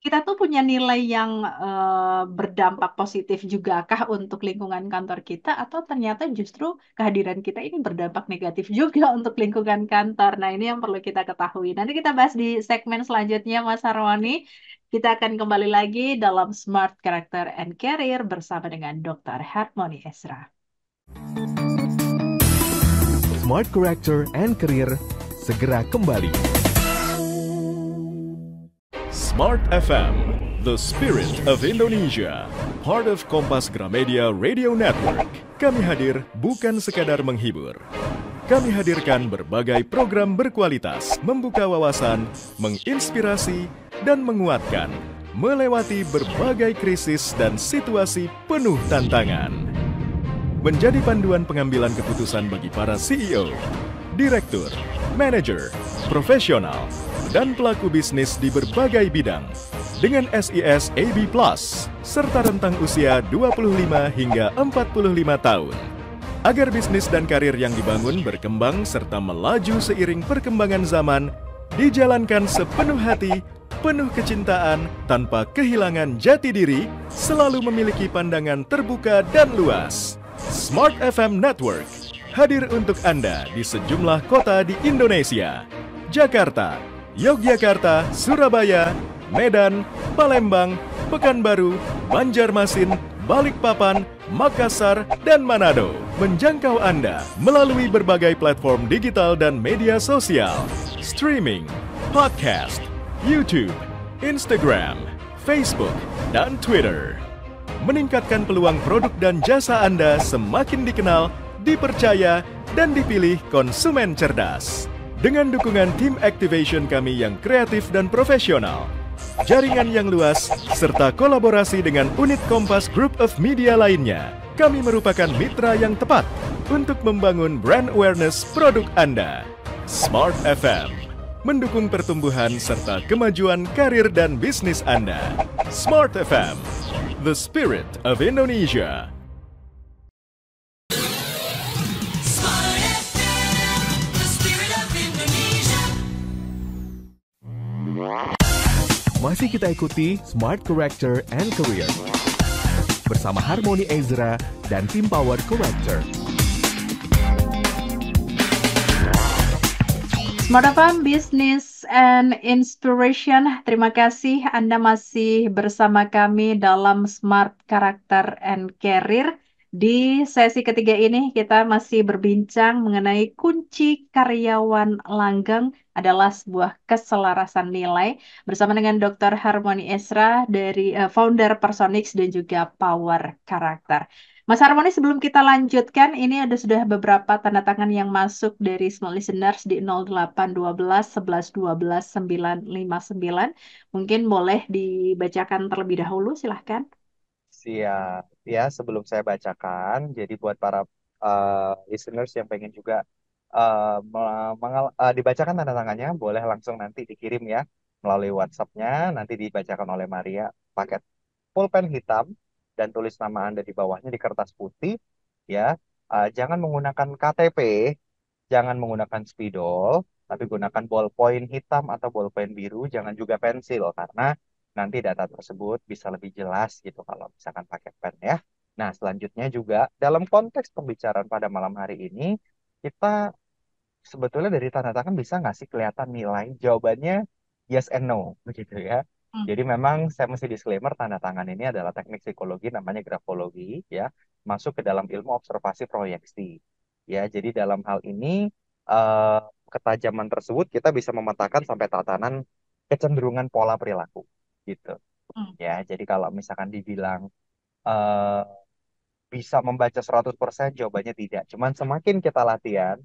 kita tuh punya nilai yang uh, berdampak positif juga kah untuk lingkungan kantor kita atau ternyata justru kehadiran kita ini berdampak negatif juga untuk lingkungan kantor. Nah, ini yang perlu kita ketahui. Nanti kita bahas di segmen selanjutnya Mas Harwani. Kita akan kembali lagi dalam Smart Character and Career bersama dengan Dr. Harmoni Esra. Smart Character and Career segera kembali. Smart FM, the spirit of Indonesia, part of Kompas Gramedia Radio Network. Kami hadir bukan sekadar menghibur. Kami hadirkan berbagai program berkualitas, membuka wawasan, menginspirasi, dan menguatkan melewati berbagai krisis dan situasi penuh tantangan. Menjadi panduan pengambilan keputusan bagi para CEO, direktur, manajer, profesional, dan pelaku bisnis di berbagai bidang dengan SIS AB+, Plus, serta rentang usia 25 hingga 45 tahun. Agar bisnis dan karir yang dibangun berkembang serta melaju seiring perkembangan zaman, dijalankan sepenuh hati penuh kecintaan, tanpa kehilangan jati diri, selalu memiliki pandangan terbuka dan luas. Smart FM Network hadir untuk Anda di sejumlah kota di Indonesia. Jakarta, Yogyakarta, Surabaya, Medan, Palembang, Pekanbaru, Banjarmasin, Balikpapan, Makassar, dan Manado. Menjangkau Anda melalui berbagai platform digital dan media sosial, streaming, podcast, YouTube, Instagram, Facebook, dan Twitter meningkatkan peluang produk dan jasa Anda semakin dikenal dipercaya, dan dipilih konsumen cerdas. Dengan dukungan tim activation kami yang kreatif dan profesional, jaringan yang luas, serta kolaborasi dengan unit Kompas Group of Media lainnya, kami merupakan mitra yang tepat untuk membangun brand awareness produk Anda. Smart FM mendukung pertumbuhan serta kemajuan karir dan bisnis Anda. Smart FM, the spirit of Indonesia. Masih kita ikuti Smart Character and Career bersama Harmony Ezra dan tim Power Corrector. Smart FM Business and Inspiration. Terima kasih Anda masih bersama kami dalam Smart Character and Career. Di sesi ketiga ini kita masih berbincang mengenai kunci karyawan langgeng adalah sebuah keselarasan nilai bersama dengan Dr. Harmoni Esra dari uh, founder Personix dan juga Power Character. Mas Harmoni, sebelum kita lanjutkan, ini ada sudah beberapa tanda tangan yang masuk dari small listeners di 0812 11 12 959. Mungkin boleh dibacakan terlebih dahulu, silahkan. Siap ya sebelum saya bacakan. Jadi buat para uh, listeners yang pengen juga uh, mengal- uh, dibacakan tanda tangannya, boleh langsung nanti dikirim ya melalui WhatsApp-nya. Nanti dibacakan oleh Maria paket pulpen hitam dan tulis nama Anda di bawahnya di kertas putih ya. Uh, jangan menggunakan KTP, jangan menggunakan spidol, tapi gunakan ballpoint hitam atau ballpoint biru, jangan juga pensil karena Nanti data tersebut bisa lebih jelas gitu kalau misalkan pakai pen ya. Nah, selanjutnya juga dalam konteks pembicaraan pada malam hari ini, kita sebetulnya dari tanda tangan bisa nggak sih kelihatan nilai? Jawabannya yes and no, begitu ya. Hmm. Jadi memang saya mesti disclaimer tanda tangan ini adalah teknik psikologi namanya grafologi ya, masuk ke dalam ilmu observasi proyeksi. Ya, jadi dalam hal ini uh, ketajaman tersebut kita bisa memetakan sampai tatanan kecenderungan pola perilaku gitu hmm. ya jadi kalau misalkan dibilang uh, bisa membaca 100% jawabannya tidak cuman semakin kita latihan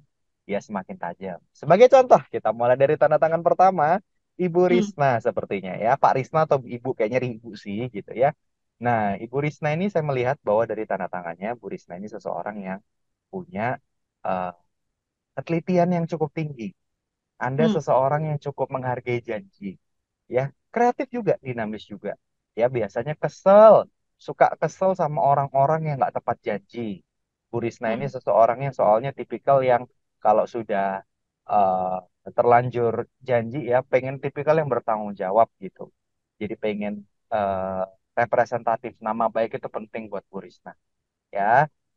ya semakin tajam sebagai contoh kita mulai dari tanda tangan pertama Ibu hmm. Risna hmm. sepertinya ya Pak Risna atau Ibu kayaknya Ibu sih gitu ya nah Ibu Risna ini saya melihat bahwa dari tanda tangannya ibu Risna ini seseorang yang punya uh, yang cukup tinggi anda hmm. seseorang yang cukup menghargai janji, ya kreatif juga dinamis juga ya biasanya kesel suka kesel sama orang-orang yang nggak tepat janji Bu Risna ini hmm. seseorang yang soalnya tipikal yang kalau sudah uh, terlanjur janji ya pengen tipikal yang bertanggung jawab gitu jadi pengen uh, representatif nama baik itu penting buat Bu Risna ya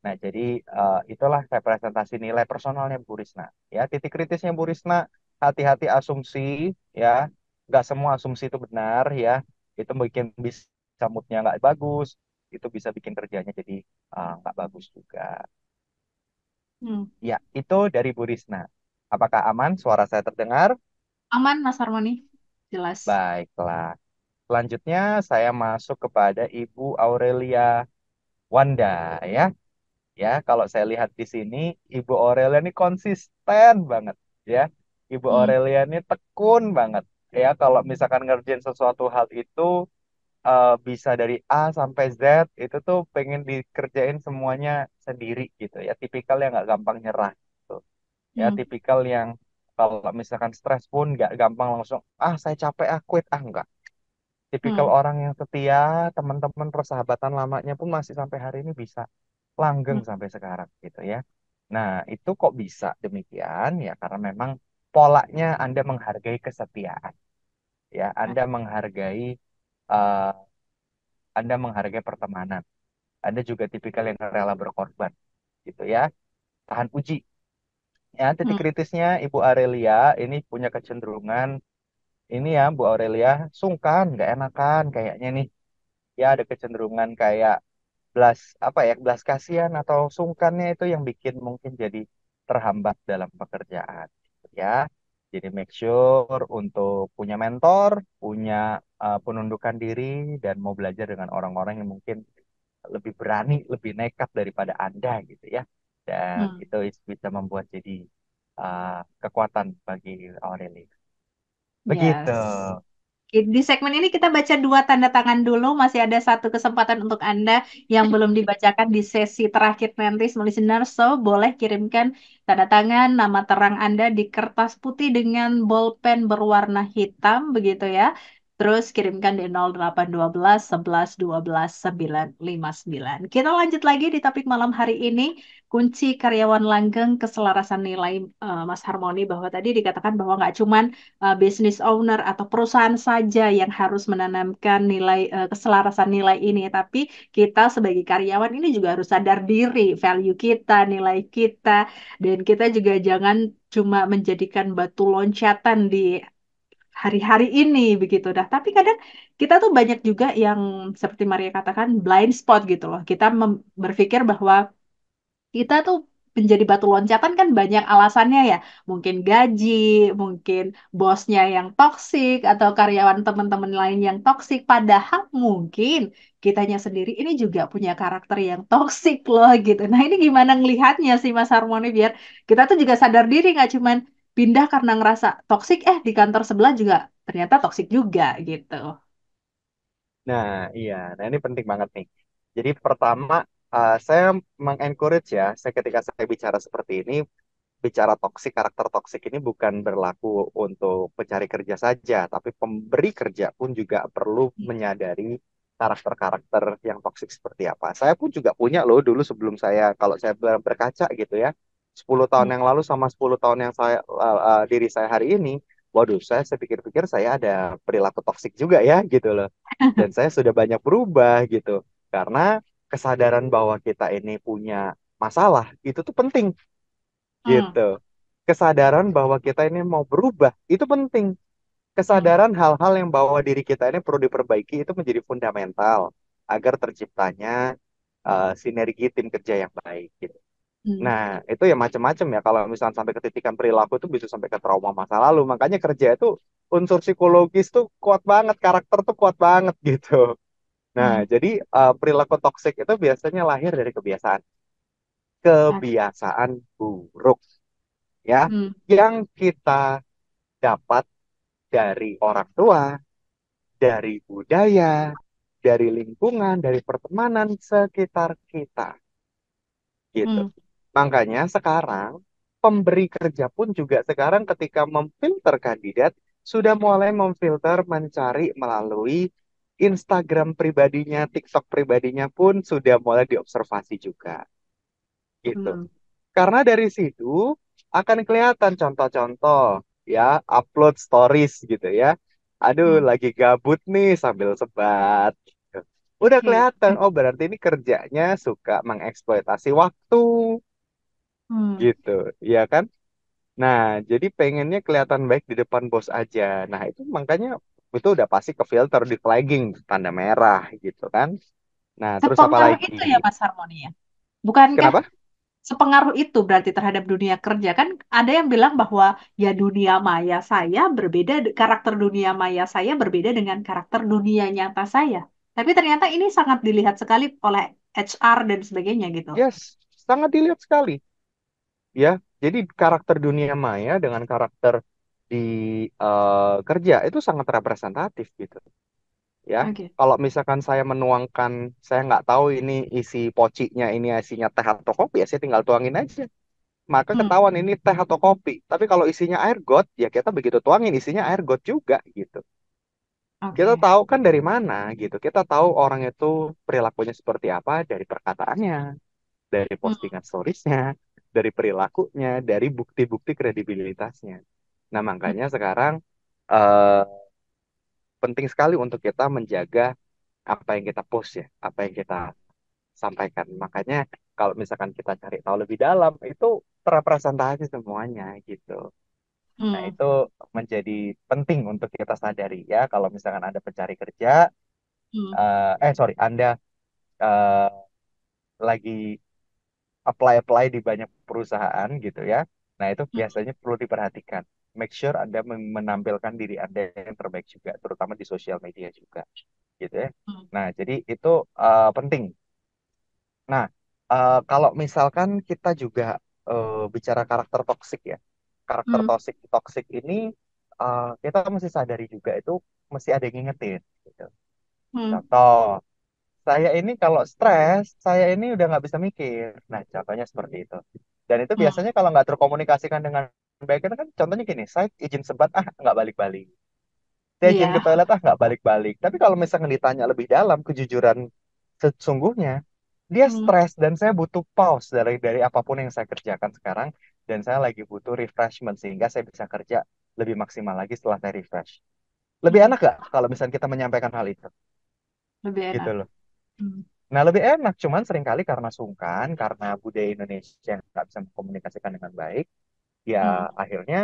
nah jadi uh, itulah representasi nilai personalnya Bu Risna ya titik kritisnya Bu Risna hati-hati asumsi ya nggak semua asumsi itu benar ya itu bikin bis moodnya nggak bagus itu bisa bikin kerjanya jadi uh, bagus juga hmm. ya itu dari Bu Risna apakah aman suara saya terdengar aman Mas Harmoni jelas baiklah selanjutnya saya masuk kepada Ibu Aurelia Wanda ya ya kalau saya lihat di sini Ibu Aurelia ini konsisten banget ya Ibu hmm. Aurelia ini tekun banget ya kalau misalkan ngerjain sesuatu hal itu eh, bisa dari A sampai Z itu tuh pengen dikerjain semuanya sendiri gitu ya tipikal yang nggak gampang nyerah gitu ya hmm. tipikal yang kalau misalkan stres pun nggak gampang langsung ah saya capek ah quit ah enggak tipikal hmm. orang yang setia teman-teman persahabatan lamanya pun masih sampai hari ini bisa langgeng hmm. sampai sekarang gitu ya nah itu kok bisa demikian ya karena memang polanya Anda menghargai kesetiaan ya Anda menghargai uh, Anda menghargai pertemanan Anda juga tipikal yang rela berkorban gitu ya tahan uji ya titik hmm. kritisnya Ibu Aurelia ini punya kecenderungan ini ya Bu Aurelia sungkan nggak enakan kayaknya nih ya ada kecenderungan kayak belas apa ya belas kasihan atau sungkannya itu yang bikin mungkin jadi terhambat dalam pekerjaan gitu ya jadi make sure untuk punya mentor, punya uh, penundukan diri dan mau belajar dengan orang-orang yang mungkin lebih berani, lebih nekat daripada Anda gitu ya. Dan hmm. itu bisa membuat jadi uh, kekuatan bagi Aurelia. Begitu. Yes. Di segmen ini kita baca dua tanda tangan dulu. Masih ada satu kesempatan untuk Anda yang belum dibacakan di sesi terakhir nanti, listener. So, boleh kirimkan tanda tangan, nama terang Anda di kertas putih dengan bolpen berwarna hitam, begitu ya. Terus kirimkan di 0812 11 12 959. Kita lanjut lagi di topik malam hari ini, kunci karyawan langgeng keselarasan nilai uh, Mas Harmoni bahwa tadi dikatakan bahwa nggak cuma uh, eh, business owner atau perusahaan saja yang harus menanamkan nilai uh, keselarasan nilai ini, tapi kita sebagai karyawan ini juga harus sadar diri value kita, nilai kita, dan kita juga jangan cuma menjadikan batu loncatan di hari-hari ini begitu dah. Tapi kadang kita tuh banyak juga yang seperti Maria katakan blind spot gitu loh. Kita berpikir bahwa kita tuh menjadi batu loncatan kan banyak alasannya ya. Mungkin gaji, mungkin bosnya yang toksik atau karyawan teman-teman lain yang toksik padahal mungkin kitanya sendiri ini juga punya karakter yang toksik loh gitu. Nah, ini gimana ngelihatnya sih Mas Harmoni biar kita tuh juga sadar diri nggak cuman pindah karena ngerasa toksik eh di kantor sebelah juga ternyata toksik juga gitu. Nah, iya. Nah, ini penting banget nih. Jadi pertama uh, saya mengencourage ya, saya ketika saya bicara seperti ini bicara toksik karakter toksik ini bukan berlaku untuk pencari kerja saja, tapi pemberi kerja pun juga perlu hmm. menyadari karakter-karakter yang toksik seperti apa. Saya pun juga punya loh dulu sebelum saya kalau saya berkaca gitu ya, 10 tahun hmm. yang lalu sama 10 tahun yang saya uh, uh, diri saya hari ini, waduh saya saya pikir-pikir saya ada perilaku toksik juga ya gitu loh. Dan saya sudah banyak berubah gitu. Karena kesadaran bahwa kita ini punya masalah itu tuh penting. Hmm. Gitu. Kesadaran bahwa kita ini mau berubah itu penting. Hmm. Kesadaran hal-hal yang bahwa diri kita ini perlu diperbaiki itu menjadi fundamental agar terciptanya uh, sinergi tim kerja yang baik gitu. Hmm. Nah, itu ya macam-macam ya kalau misalnya sampai ke ketitikan perilaku itu bisa sampai ke trauma masa lalu. Makanya kerja itu unsur psikologis tuh kuat banget, karakter tuh kuat banget gitu. Nah, hmm. jadi uh, perilaku toksik itu biasanya lahir dari kebiasaan. Kebiasaan buruk ya hmm. yang kita dapat dari orang tua, dari budaya, dari lingkungan, dari pertemanan sekitar kita. Gitu. Hmm. Makanya sekarang pemberi kerja pun juga sekarang ketika memfilter kandidat sudah mulai memfilter mencari melalui Instagram pribadinya, TikTok pribadinya pun sudah mulai diobservasi juga. Gitu. Hmm. Karena dari situ akan kelihatan contoh-contoh ya, upload stories gitu ya. Aduh, hmm. lagi gabut nih sambil sebat gitu. udah hmm. kelihatan oh berarti ini kerjanya suka mengeksploitasi waktu Hmm. gitu ya kan nah jadi pengennya kelihatan baik di depan bos aja nah itu makanya itu udah pasti ke filter di flagging tanda merah gitu kan nah terus apa lagi itu ya Mas Harmoni ya? bukan kenapa sepengaruh itu berarti terhadap dunia kerja kan ada yang bilang bahwa ya dunia maya saya berbeda karakter dunia maya saya berbeda dengan karakter dunia nyata saya. Tapi ternyata ini sangat dilihat sekali oleh HR dan sebagainya gitu. yes sangat dilihat sekali ya jadi karakter dunia maya dengan karakter di uh, kerja itu sangat representatif gitu ya okay. kalau misalkan saya menuangkan saya nggak tahu ini isi pociknya, ini isinya teh atau kopi ya saya tinggal tuangin aja maka hmm. ketahuan ini teh atau kopi tapi kalau isinya air got ya kita begitu tuangin isinya air got juga gitu Okay. Kita tahu kan dari mana gitu. Kita tahu orang itu perilakunya seperti apa dari perkataannya, dari hmm. postingan storiesnya, dari perilakunya, dari bukti-bukti kredibilitasnya. Nah, makanya sekarang uh, penting sekali untuk kita menjaga apa yang kita post ya, apa yang kita sampaikan. Makanya kalau misalkan kita cari tahu lebih dalam itu terapresentasi semuanya gitu. Nah, hmm. Nah, itu menjadi penting untuk kita sadari ya kalau misalkan Anda pencari kerja hmm. uh, eh sorry, Anda uh, lagi apply apply di banyak perusahaan gitu ya nah itu hmm. biasanya perlu diperhatikan make sure anda menampilkan diri anda yang terbaik juga terutama di sosial media juga gitu ya hmm. nah jadi itu uh, penting nah uh, kalau misalkan kita juga uh, bicara karakter toksik ya karakter hmm. toksik toksik ini uh, kita mesti sadari juga itu mesti ada yang ngingetin gitu. Hmm. Contoh saya ini kalau stres, saya ini udah nggak bisa mikir. Nah, contohnya seperti itu. Dan itu hmm. biasanya kalau nggak terkomunikasikan dengan baik kan, kan contohnya gini, saya izin sebat ah nggak balik-balik. Saya izin ke iya. toilet ah nggak balik-balik. Tapi kalau misalnya ditanya lebih dalam kejujuran sesungguhnya, dia hmm. stres dan saya butuh pause dari dari apapun yang saya kerjakan sekarang dan saya lagi butuh refreshment sehingga saya bisa kerja lebih maksimal lagi setelah saya refresh. Lebih enak gak kalau misalnya kita menyampaikan hal itu? Lebih gitu enak. Gitu loh. Hmm. Nah, lebih enak, cuman seringkali karena sungkan, karena budaya Indonesia yang nggak bisa mengkomunikasikan dengan baik, ya hmm. akhirnya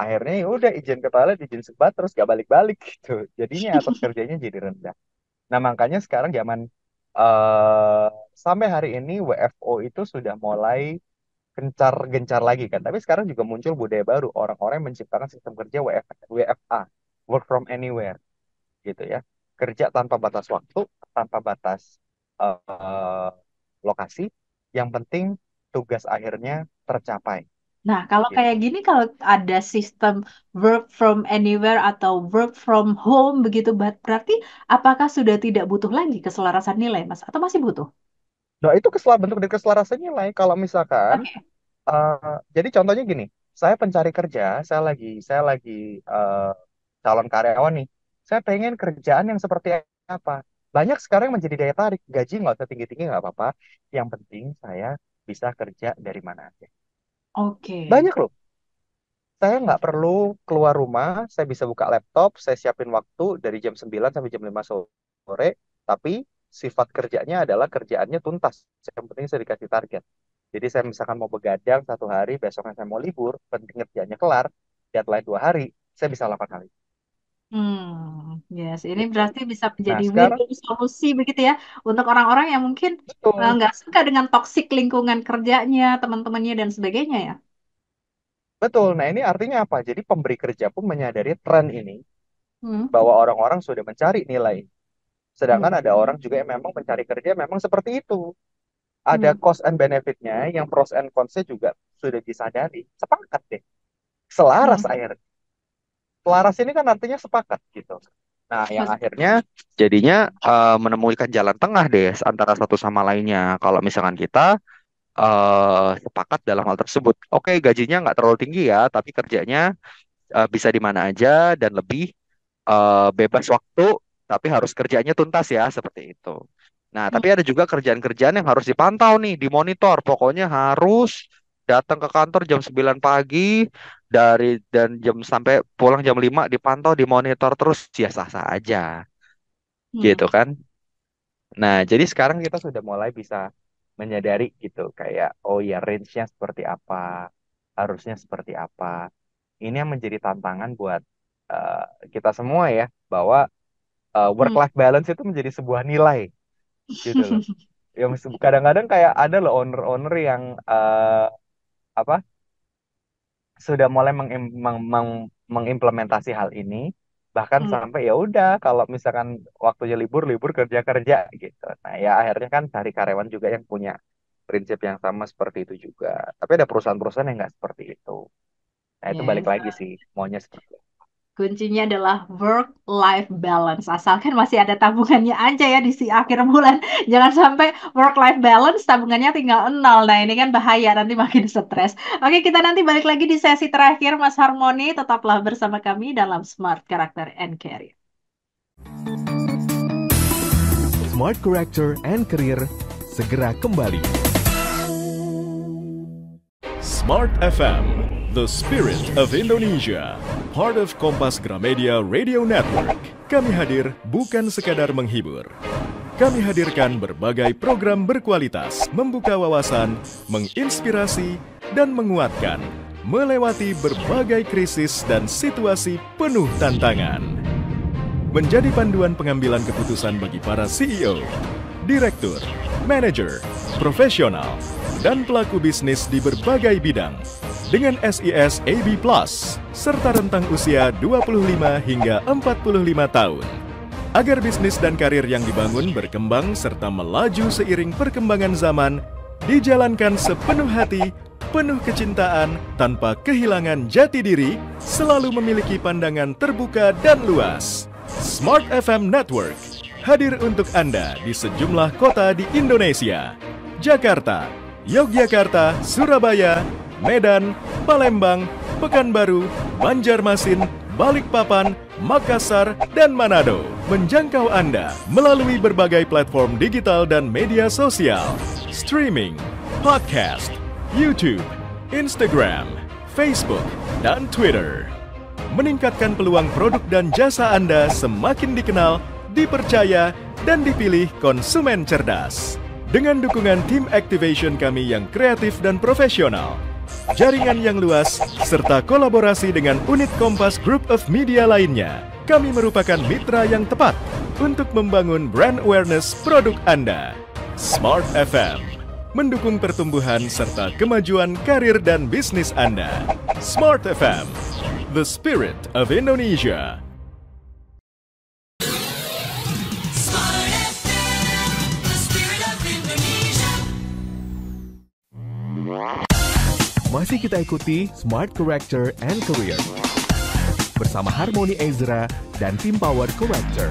akhirnya ya udah izin kepala izin sebat, terus gak balik-balik gitu. Jadinya atau kerjanya jadi rendah. Nah, makanya sekarang zaman eh sampai hari ini WFO itu sudah mulai gencar-gencar lagi kan. Tapi sekarang juga muncul budaya baru orang-orang menciptakan sistem kerja WF, WFA, work from anywhere gitu ya. Kerja tanpa batas waktu, tanpa batas uh, lokasi. Yang penting tugas akhirnya tercapai. Nah, kalau gitu. kayak gini, kalau ada sistem work from anywhere atau work from home begitu, berarti apakah sudah tidak butuh lagi keselarasan nilai, Mas? Atau masih butuh? Nah, itu keselar bentuk dari keselarasan nilai. Kalau misalkan, uh, jadi contohnya gini, saya pencari kerja, saya lagi, saya lagi uh, calon karyawan nih. Saya pengen kerjaan yang seperti apa? banyak sekarang menjadi daya tarik gaji nggak usah tinggi tinggi nggak apa-apa yang penting saya bisa kerja dari mana aja Oke. banyak loh saya nggak perlu keluar rumah saya bisa buka laptop saya siapin waktu dari jam 9 sampai jam 5 sore tapi sifat kerjanya adalah kerjaannya tuntas yang penting saya dikasih target jadi saya misalkan mau begadang satu hari besoknya saya mau libur penting kerjanya kelar deadline dua hari saya bisa lakukan hal itu Hmm, yes, ini iya. berarti bisa Nah menjadi sekarang win-win solusi begitu ya, untuk orang-orang yang mungkin, Betul. Eh, nggak suka dengan toksik lingkungan kerjanya, teman-temannya, dan sebagainya ya? Betul, nah ini artinya apa? Jadi pemberi kerja pun menyadari tren ini, Hmm. bahwa orang-orang sudah mencari nilai. Sedangkan hmm. ada orang juga yang memang mencari kerja memang seperti itu. Ada Hmm. cost and benefitnya, yang pros and cons-nya juga sudah disadari. Sepakat deh, selaras Hmm. akhirnya. Selaras ini kan artinya sepakat gitu. Nah, yang akhirnya jadinya uh, menemukan jalan tengah deh antara satu sama lainnya. Kalau misalkan kita uh, sepakat dalam hal tersebut, oke okay, gajinya nggak terlalu tinggi ya, tapi kerjanya uh, bisa di mana aja dan lebih uh, bebas waktu, tapi harus kerjanya tuntas ya seperti itu. Nah, tapi ada juga kerjaan-kerjaan yang harus dipantau nih, dimonitor. Pokoknya harus datang ke kantor jam 9 pagi, dari dan jam sampai pulang jam 5 dipantau dimonitor terus ya sah-sah aja hmm. gitu kan nah jadi sekarang kita sudah mulai bisa menyadari gitu kayak oh ya range-nya seperti apa harusnya seperti apa ini yang menjadi tantangan buat uh, kita semua ya bahwa uh, eh, hmm. work life balance itu menjadi sebuah nilai gitu loh yang kadang-kadang kayak ada loh owner-owner yang uh, apa sudah mulai mengimplementasi hal ini bahkan hmm. sampai ya udah kalau misalkan waktunya libur libur kerja kerja gitu nah ya akhirnya kan cari karyawan juga yang punya prinsip yang sama seperti itu juga tapi ada perusahaan-perusahaan yang nggak seperti itu nah itu yeah. balik iya. lagi sih maunya seperti itu kuncinya adalah work life balance. Asalkan masih ada tabungannya aja ya di si akhir bulan. Jangan sampai work life balance tabungannya tinggal nol. Nah, ini kan bahaya nanti makin stres. Oke, kita nanti balik lagi di sesi terakhir Mas Harmoni. Tetaplah bersama kami dalam Smart Character and Career. Smart Character and Career segera kembali. Smart FM The Spirit of Indonesia, part of Kompas Gramedia Radio Network. Kami hadir bukan sekadar menghibur. Kami hadirkan berbagai program berkualitas, membuka wawasan, menginspirasi, dan menguatkan melewati berbagai krisis dan situasi penuh tantangan. Menjadi panduan pengambilan keputusan bagi para CEO, direktur, manajer, profesional, dan pelaku bisnis di berbagai bidang dengan SIS AB+, Plus serta rentang usia 25 hingga 45 tahun. Agar bisnis dan karir yang dibangun berkembang serta melaju seiring perkembangan zaman, dijalankan sepenuh hati, penuh kecintaan, tanpa kehilangan jati diri, selalu memiliki pandangan terbuka dan luas. Smart FM Network hadir untuk Anda di sejumlah kota di Indonesia. Jakarta, Yogyakarta, Surabaya, Medan, Palembang, Pekanbaru, Banjarmasin, Balikpapan, Makassar, dan Manado. Menjangkau Anda melalui berbagai platform digital dan media sosial, streaming, podcast, YouTube, Instagram, Facebook, dan Twitter. Meningkatkan peluang produk dan jasa Anda semakin dikenal, dipercaya, dan dipilih konsumen cerdas. Dengan dukungan tim activation kami yang kreatif dan profesional, jaringan yang luas, serta kolaborasi dengan unit Kompas Group of Media lainnya. Kami merupakan mitra yang tepat untuk membangun brand awareness produk Anda. Smart FM mendukung pertumbuhan serta kemajuan karir dan bisnis Anda. Smart FM, the spirit of Indonesia. Masih kita ikuti Smart Character and Career bersama Harmony Ezra dan tim Power Character.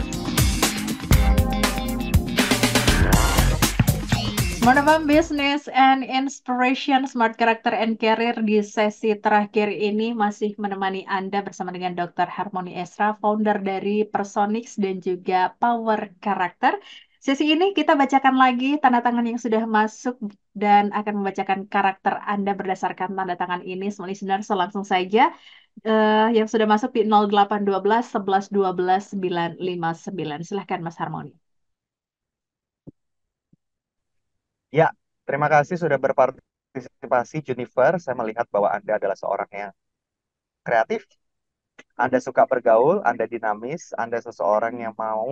Smart FM Business and Inspiration Smart Character and Career di sesi terakhir ini masih menemani Anda bersama dengan Dr. Harmony Ezra, founder dari Personix dan juga Power Character. Sesi ini kita bacakan lagi tanda tangan yang sudah masuk dan akan membacakan karakter Anda berdasarkan tanda tangan ini. Semua listener, langsung saja uh, yang sudah masuk di 0812 11 12 959. Silahkan Mas Harmoni. Ya, terima kasih sudah berpartisipasi Junifer. Saya melihat bahwa Anda adalah seorang yang kreatif, anda suka bergaul, Anda dinamis, Anda seseorang yang mau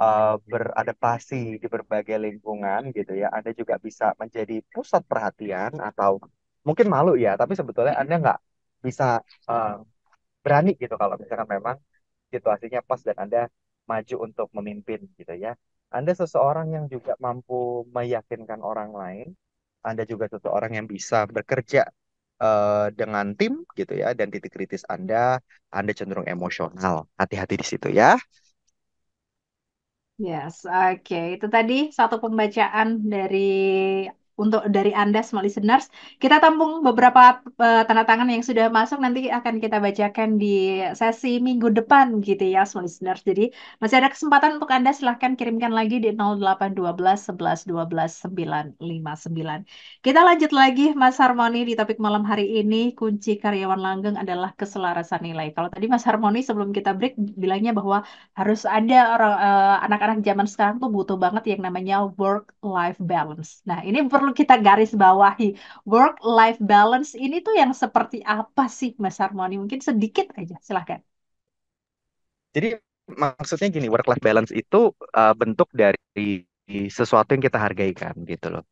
uh, beradaptasi di berbagai lingkungan gitu ya. Anda juga bisa menjadi pusat perhatian atau mungkin malu ya, tapi sebetulnya Anda nggak bisa uh, berani gitu kalau misalkan memang situasinya pas dan Anda maju untuk memimpin gitu ya. Anda seseorang yang juga mampu meyakinkan orang lain. Anda juga seseorang yang bisa bekerja uh, dengan tim gitu ya dan titik kritis Anda, Anda cenderung emosional. Hati-hati di situ ya. Yes, oke. Itu tadi satu pembacaan dari untuk dari Anda semua listeners. Kita tampung beberapa uh, tanda tangan yang sudah masuk nanti akan kita bacakan di sesi minggu depan gitu ya semua listeners. Jadi masih ada kesempatan untuk Anda silahkan kirimkan lagi di 0812 11 12 959. Kita lanjut lagi Mas Harmoni di topik malam hari ini kunci karyawan langgeng adalah keselarasan nilai. Kalau tadi Mas Harmoni sebelum kita break bilangnya bahwa harus ada orang anak eh, anak-anak zaman sekarang tuh butuh banget yang namanya work life balance. Nah, ini perlu perlu kita garis bawahi. Work life balance ini tuh yang seperti apa sih Mas Harmoni? Mungkin sedikit aja, silahkan. Jadi maksudnya gini, work life balance itu uh, bentuk dari sesuatu yang kita hargai kan gitu loh.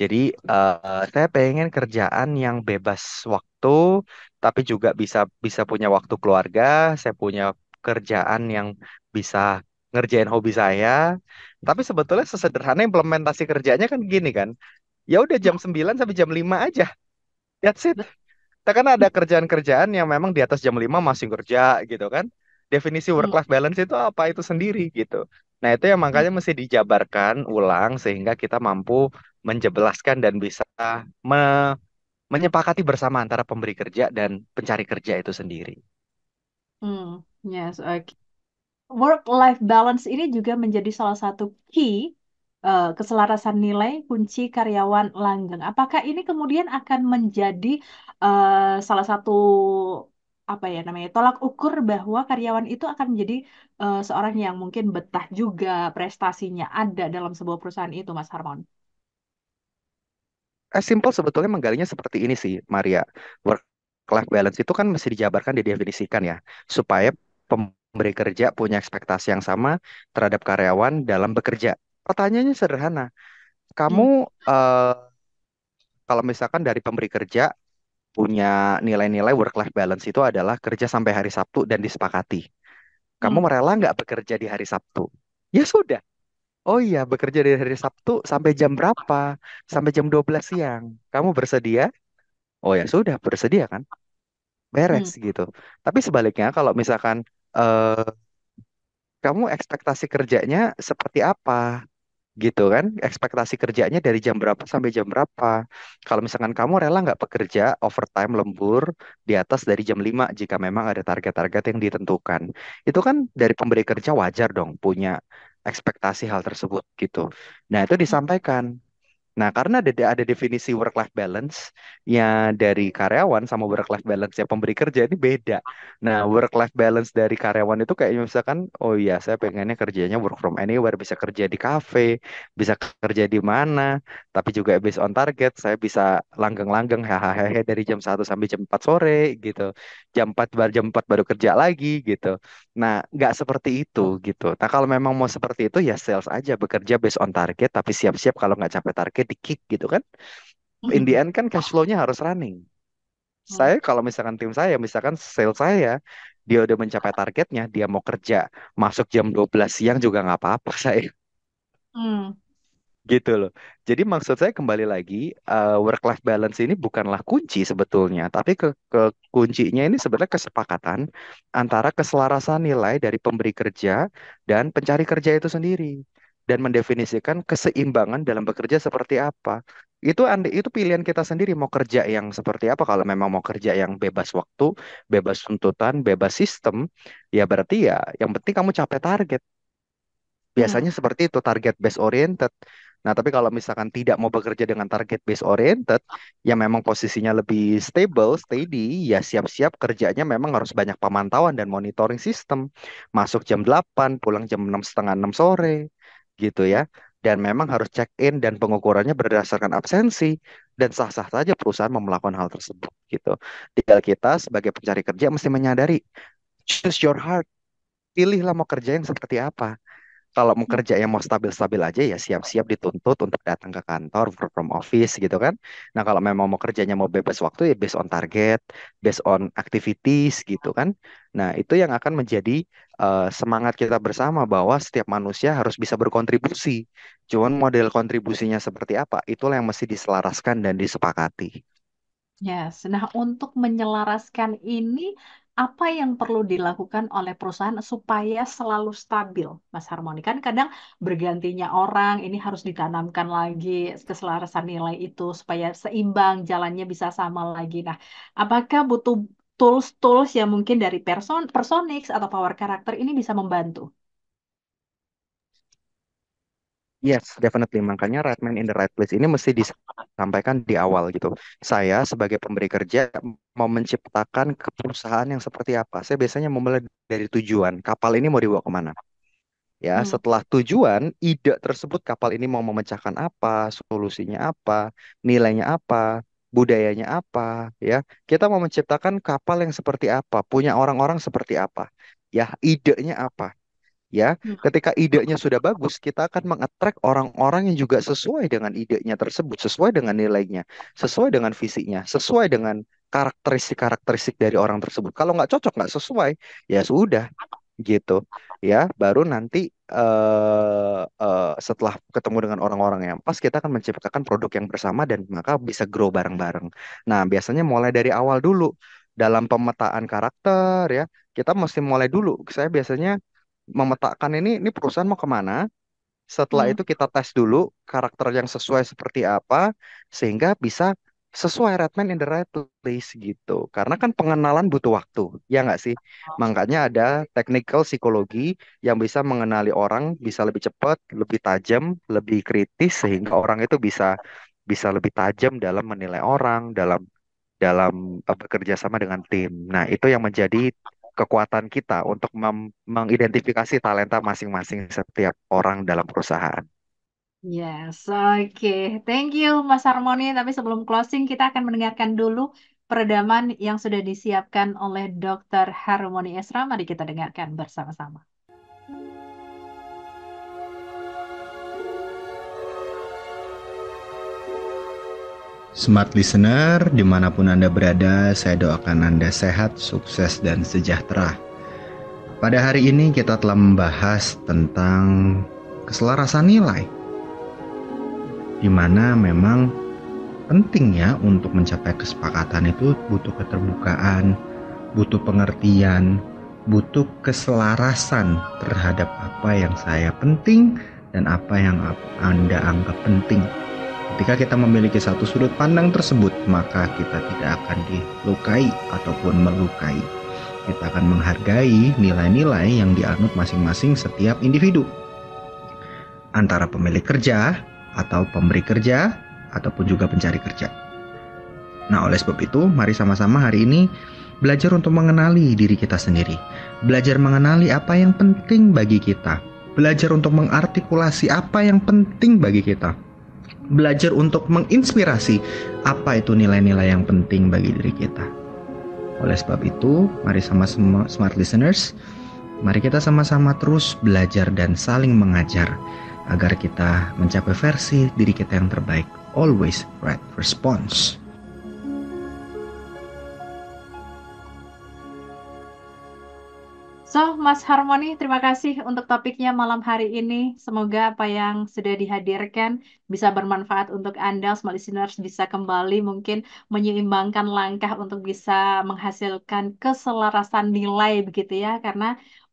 Jadi uh, saya pengen kerjaan yang bebas waktu tapi juga bisa bisa punya waktu keluarga, saya punya kerjaan yang bisa ngerjain hobi saya. Tapi sebetulnya sesederhana implementasi kerjanya kan gini kan ya udah jam 9 sampai jam 5 aja that's it kan ada kerjaan-kerjaan yang memang di atas jam 5 masih kerja gitu kan definisi work hmm. life balance itu apa itu sendiri gitu nah itu yang makanya hmm. mesti dijabarkan ulang sehingga kita mampu menjelaskan dan bisa me menyepakati bersama antara pemberi kerja dan pencari kerja itu sendiri hmm yes okay. work life balance ini juga menjadi salah satu key Eh, keselarasan nilai kunci karyawan langgeng. Apakah ini kemudian akan menjadi uh, salah satu apa ya namanya tolak ukur bahwa karyawan itu akan menjadi uh, seorang yang mungkin betah juga prestasinya ada dalam sebuah perusahaan itu, Mas Harmon? As simple sebetulnya menggalinya seperti ini sih, Maria. Work life balance itu kan mesti dijabarkan, didefinisikan ya, supaya pemberi kerja punya ekspektasi yang sama terhadap karyawan dalam bekerja pertanyaannya sederhana. Kamu hmm. uh, kalau misalkan dari pemberi kerja punya nilai-nilai work life balance itu adalah kerja sampai hari Sabtu dan disepakati. Kamu hmm. merela nggak bekerja di hari Sabtu? Ya sudah. Oh iya, bekerja dari hari Sabtu sampai jam berapa? Sampai jam 12 siang. Kamu bersedia? Oh ya sudah, bersedia kan? Beres hmm. gitu. Tapi sebaliknya kalau misalkan uh, kamu ekspektasi kerjanya seperti apa? gitu kan ekspektasi kerjanya dari jam berapa sampai jam berapa kalau misalkan kamu rela nggak pekerja overtime lembur di atas dari jam 5 jika memang ada target-target yang ditentukan itu kan dari pemberi kerja wajar dong punya ekspektasi hal tersebut gitu nah itu hmm. disampaikan Nah, karena ada ada definisi work life balance yang dari karyawan sama work life balance ya pemberi kerja ini beda. Nah, work life balance dari karyawan itu kayak misalkan oh iya saya pengennya kerjanya work from anywhere, bisa kerja di kafe, bisa kerja di mana, tapi juga based on target, saya bisa langgeng-langgeng hahaha dari jam 1 sampai jam 4 sore gitu. Jam 4 baru jam 4 baru kerja lagi gitu. Nah, nggak seperti itu gitu. Nah, kalau memang mau seperti itu ya sales aja bekerja based on target tapi siap-siap kalau nggak capai target kick gitu kan. In mm-hmm. the end kan cash flow-nya harus running. Hmm. Saya kalau misalkan tim saya, misalkan sales saya, dia udah mencapai targetnya, dia mau kerja, masuk jam 12 siang juga nggak apa-apa saya. Hmm. Gitu loh. Jadi maksud saya kembali lagi, uh, work-life balance ini bukanlah kunci sebetulnya, tapi ke, ke kuncinya ini sebenarnya kesepakatan antara keselarasan nilai dari pemberi kerja dan pencari kerja itu sendiri dan mendefinisikan keseimbangan dalam bekerja seperti apa. Itu itu pilihan kita sendiri mau kerja yang seperti apa. Kalau memang mau kerja yang bebas waktu, bebas tuntutan, bebas sistem, ya berarti ya yang penting kamu capai target. Biasanya hmm. seperti itu target based oriented. Nah, tapi kalau misalkan tidak mau bekerja dengan target based oriented, yang memang posisinya lebih stable, steady, ya siap-siap kerjanya memang harus banyak pemantauan dan monitoring sistem. Masuk jam 8, pulang jam 6, setengah 6 sore gitu ya. Dan memang harus check in dan pengukurannya berdasarkan absensi dan sah-sah saja perusahaan mau melakukan hal tersebut gitu. Tinggal kita sebagai pencari kerja mesti menyadari choose your heart. Pilihlah mau kerja yang seperti apa kalau mau hmm. kerja yang mau stabil-stabil aja ya siap-siap dituntut untuk datang ke kantor work from office gitu kan. Nah, kalau memang mau kerjanya mau bebas waktu ya based on target, based on activities gitu kan. Nah, itu yang akan menjadi uh, semangat kita bersama bahwa setiap manusia harus bisa berkontribusi. Cuman model kontribusinya seperti apa, itulah yang mesti diselaraskan dan disepakati. Yes. Nah, untuk menyelaraskan ini apa yang perlu dilakukan oleh perusahaan supaya selalu stabil, Mas Harmoni? Kan kadang bergantinya orang, ini harus ditanamkan lagi keselarasan nilai itu supaya seimbang, jalannya bisa sama lagi. Nah, apakah butuh tools-tools yang mungkin dari person, Personix atau Power Karakter ini bisa membantu? Yes, definitely. Makanya right man in the right place ini mesti disampaikan di awal gitu. Saya sebagai pemberi kerja mau menciptakan perusahaan yang seperti apa. Saya biasanya memulai dari tujuan. Kapal ini mau dibawa kemana? Ya, hmm. setelah tujuan, ide tersebut kapal ini mau memecahkan apa, solusinya apa, nilainya apa, budayanya apa, ya. Kita mau menciptakan kapal yang seperti apa, punya orang-orang seperti apa, ya, idenya apa ya. Hmm. Ketika idenya sudah bagus, kita akan mengattract orang-orang yang juga sesuai dengan idenya tersebut, sesuai dengan nilainya, sesuai dengan visinya, sesuai dengan karakteristik-karakteristik dari orang tersebut. Kalau nggak cocok, nggak sesuai, ya sudah gitu ya baru nanti uh, uh, setelah ketemu dengan orang-orang yang pas kita akan menciptakan produk yang bersama dan maka bisa grow bareng-bareng nah biasanya mulai dari awal dulu dalam pemetaan karakter ya kita mesti mulai dulu saya biasanya memetakan ini ini perusahaan mau kemana setelah hmm. itu kita tes dulu karakter yang sesuai seperti apa sehingga bisa sesuai Redman in the right place gitu. Karena kan pengenalan butuh waktu, ya nggak sih? Ah. Makanya ada technical psikologi yang bisa mengenali orang bisa lebih cepat, lebih tajam, lebih kritis sehingga orang itu bisa bisa lebih tajam dalam menilai orang, dalam dalam eh, bekerja sama dengan tim. Nah, itu yang menjadi kekuatan kita untuk mengidentifikasi talenta masing-masing setiap orang dalam perusahaan. Yes, oke. Okay. Thank you Mas Harmoni. Tapi sebelum closing kita akan mendengarkan dulu peredaman yang sudah disiapkan oleh Dr. Harmoni Esra. Mari kita dengarkan bersama-sama. Smart listener, dimanapun Anda berada, saya doakan Anda sehat, sukses, dan sejahtera. Pada hari ini kita telah membahas tentang keselarasan nilai, di mana memang penting ya untuk mencapai kesepakatan itu butuh keterbukaan, butuh pengertian, butuh keselarasan terhadap apa yang saya penting dan apa yang Anda anggap penting. Ketika kita memiliki satu sudut pandang tersebut, maka kita tidak akan dilukai ataupun melukai. Kita akan menghargai nilai-nilai yang dianut masing-masing setiap individu, antara pemilik kerja atau pemberi kerja, ataupun juga pencari kerja. Nah, oleh sebab itu, mari sama-sama hari ini belajar untuk mengenali diri kita sendiri, belajar mengenali apa yang penting bagi kita, belajar untuk mengartikulasi apa yang penting bagi kita belajar untuk menginspirasi apa itu nilai-nilai yang penting bagi diri kita. Oleh sebab itu, mari sama-sama smart listeners, mari kita sama-sama terus belajar dan saling mengajar agar kita mencapai versi diri kita yang terbaik. Always right response. So, Mas Harmoni, terima kasih untuk topiknya malam hari ini. Semoga apa yang sudah dihadirkan bisa bermanfaat untuk Anda small listeners bisa kembali mungkin menyeimbangkan langkah untuk bisa menghasilkan keselarasan nilai begitu ya karena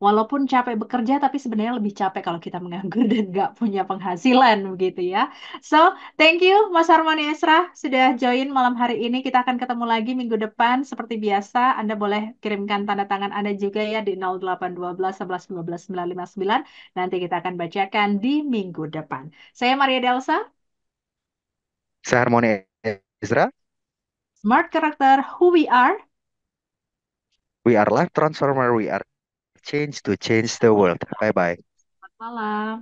walaupun capek bekerja tapi sebenarnya lebih capek kalau kita menganggur dan nggak punya penghasilan begitu ya. So, thank you Mas Harmoni Esra sudah join malam hari ini. Kita akan ketemu lagi minggu depan seperti biasa. Anda boleh kirimkan tanda tangan Anda juga ya di 0812 11 12 959. Nanti kita akan bacakan di minggu depan. Saya Maria Delsa Seharmoni Ezra. Smart character, who we are. We are life transformer, we are change to change the world. Bye-bye. Selamat malam.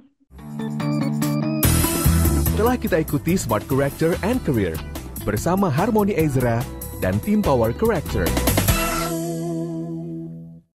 Telah kita ikuti Smart Character and Career bersama Harmony Ezra dan tim Power Character.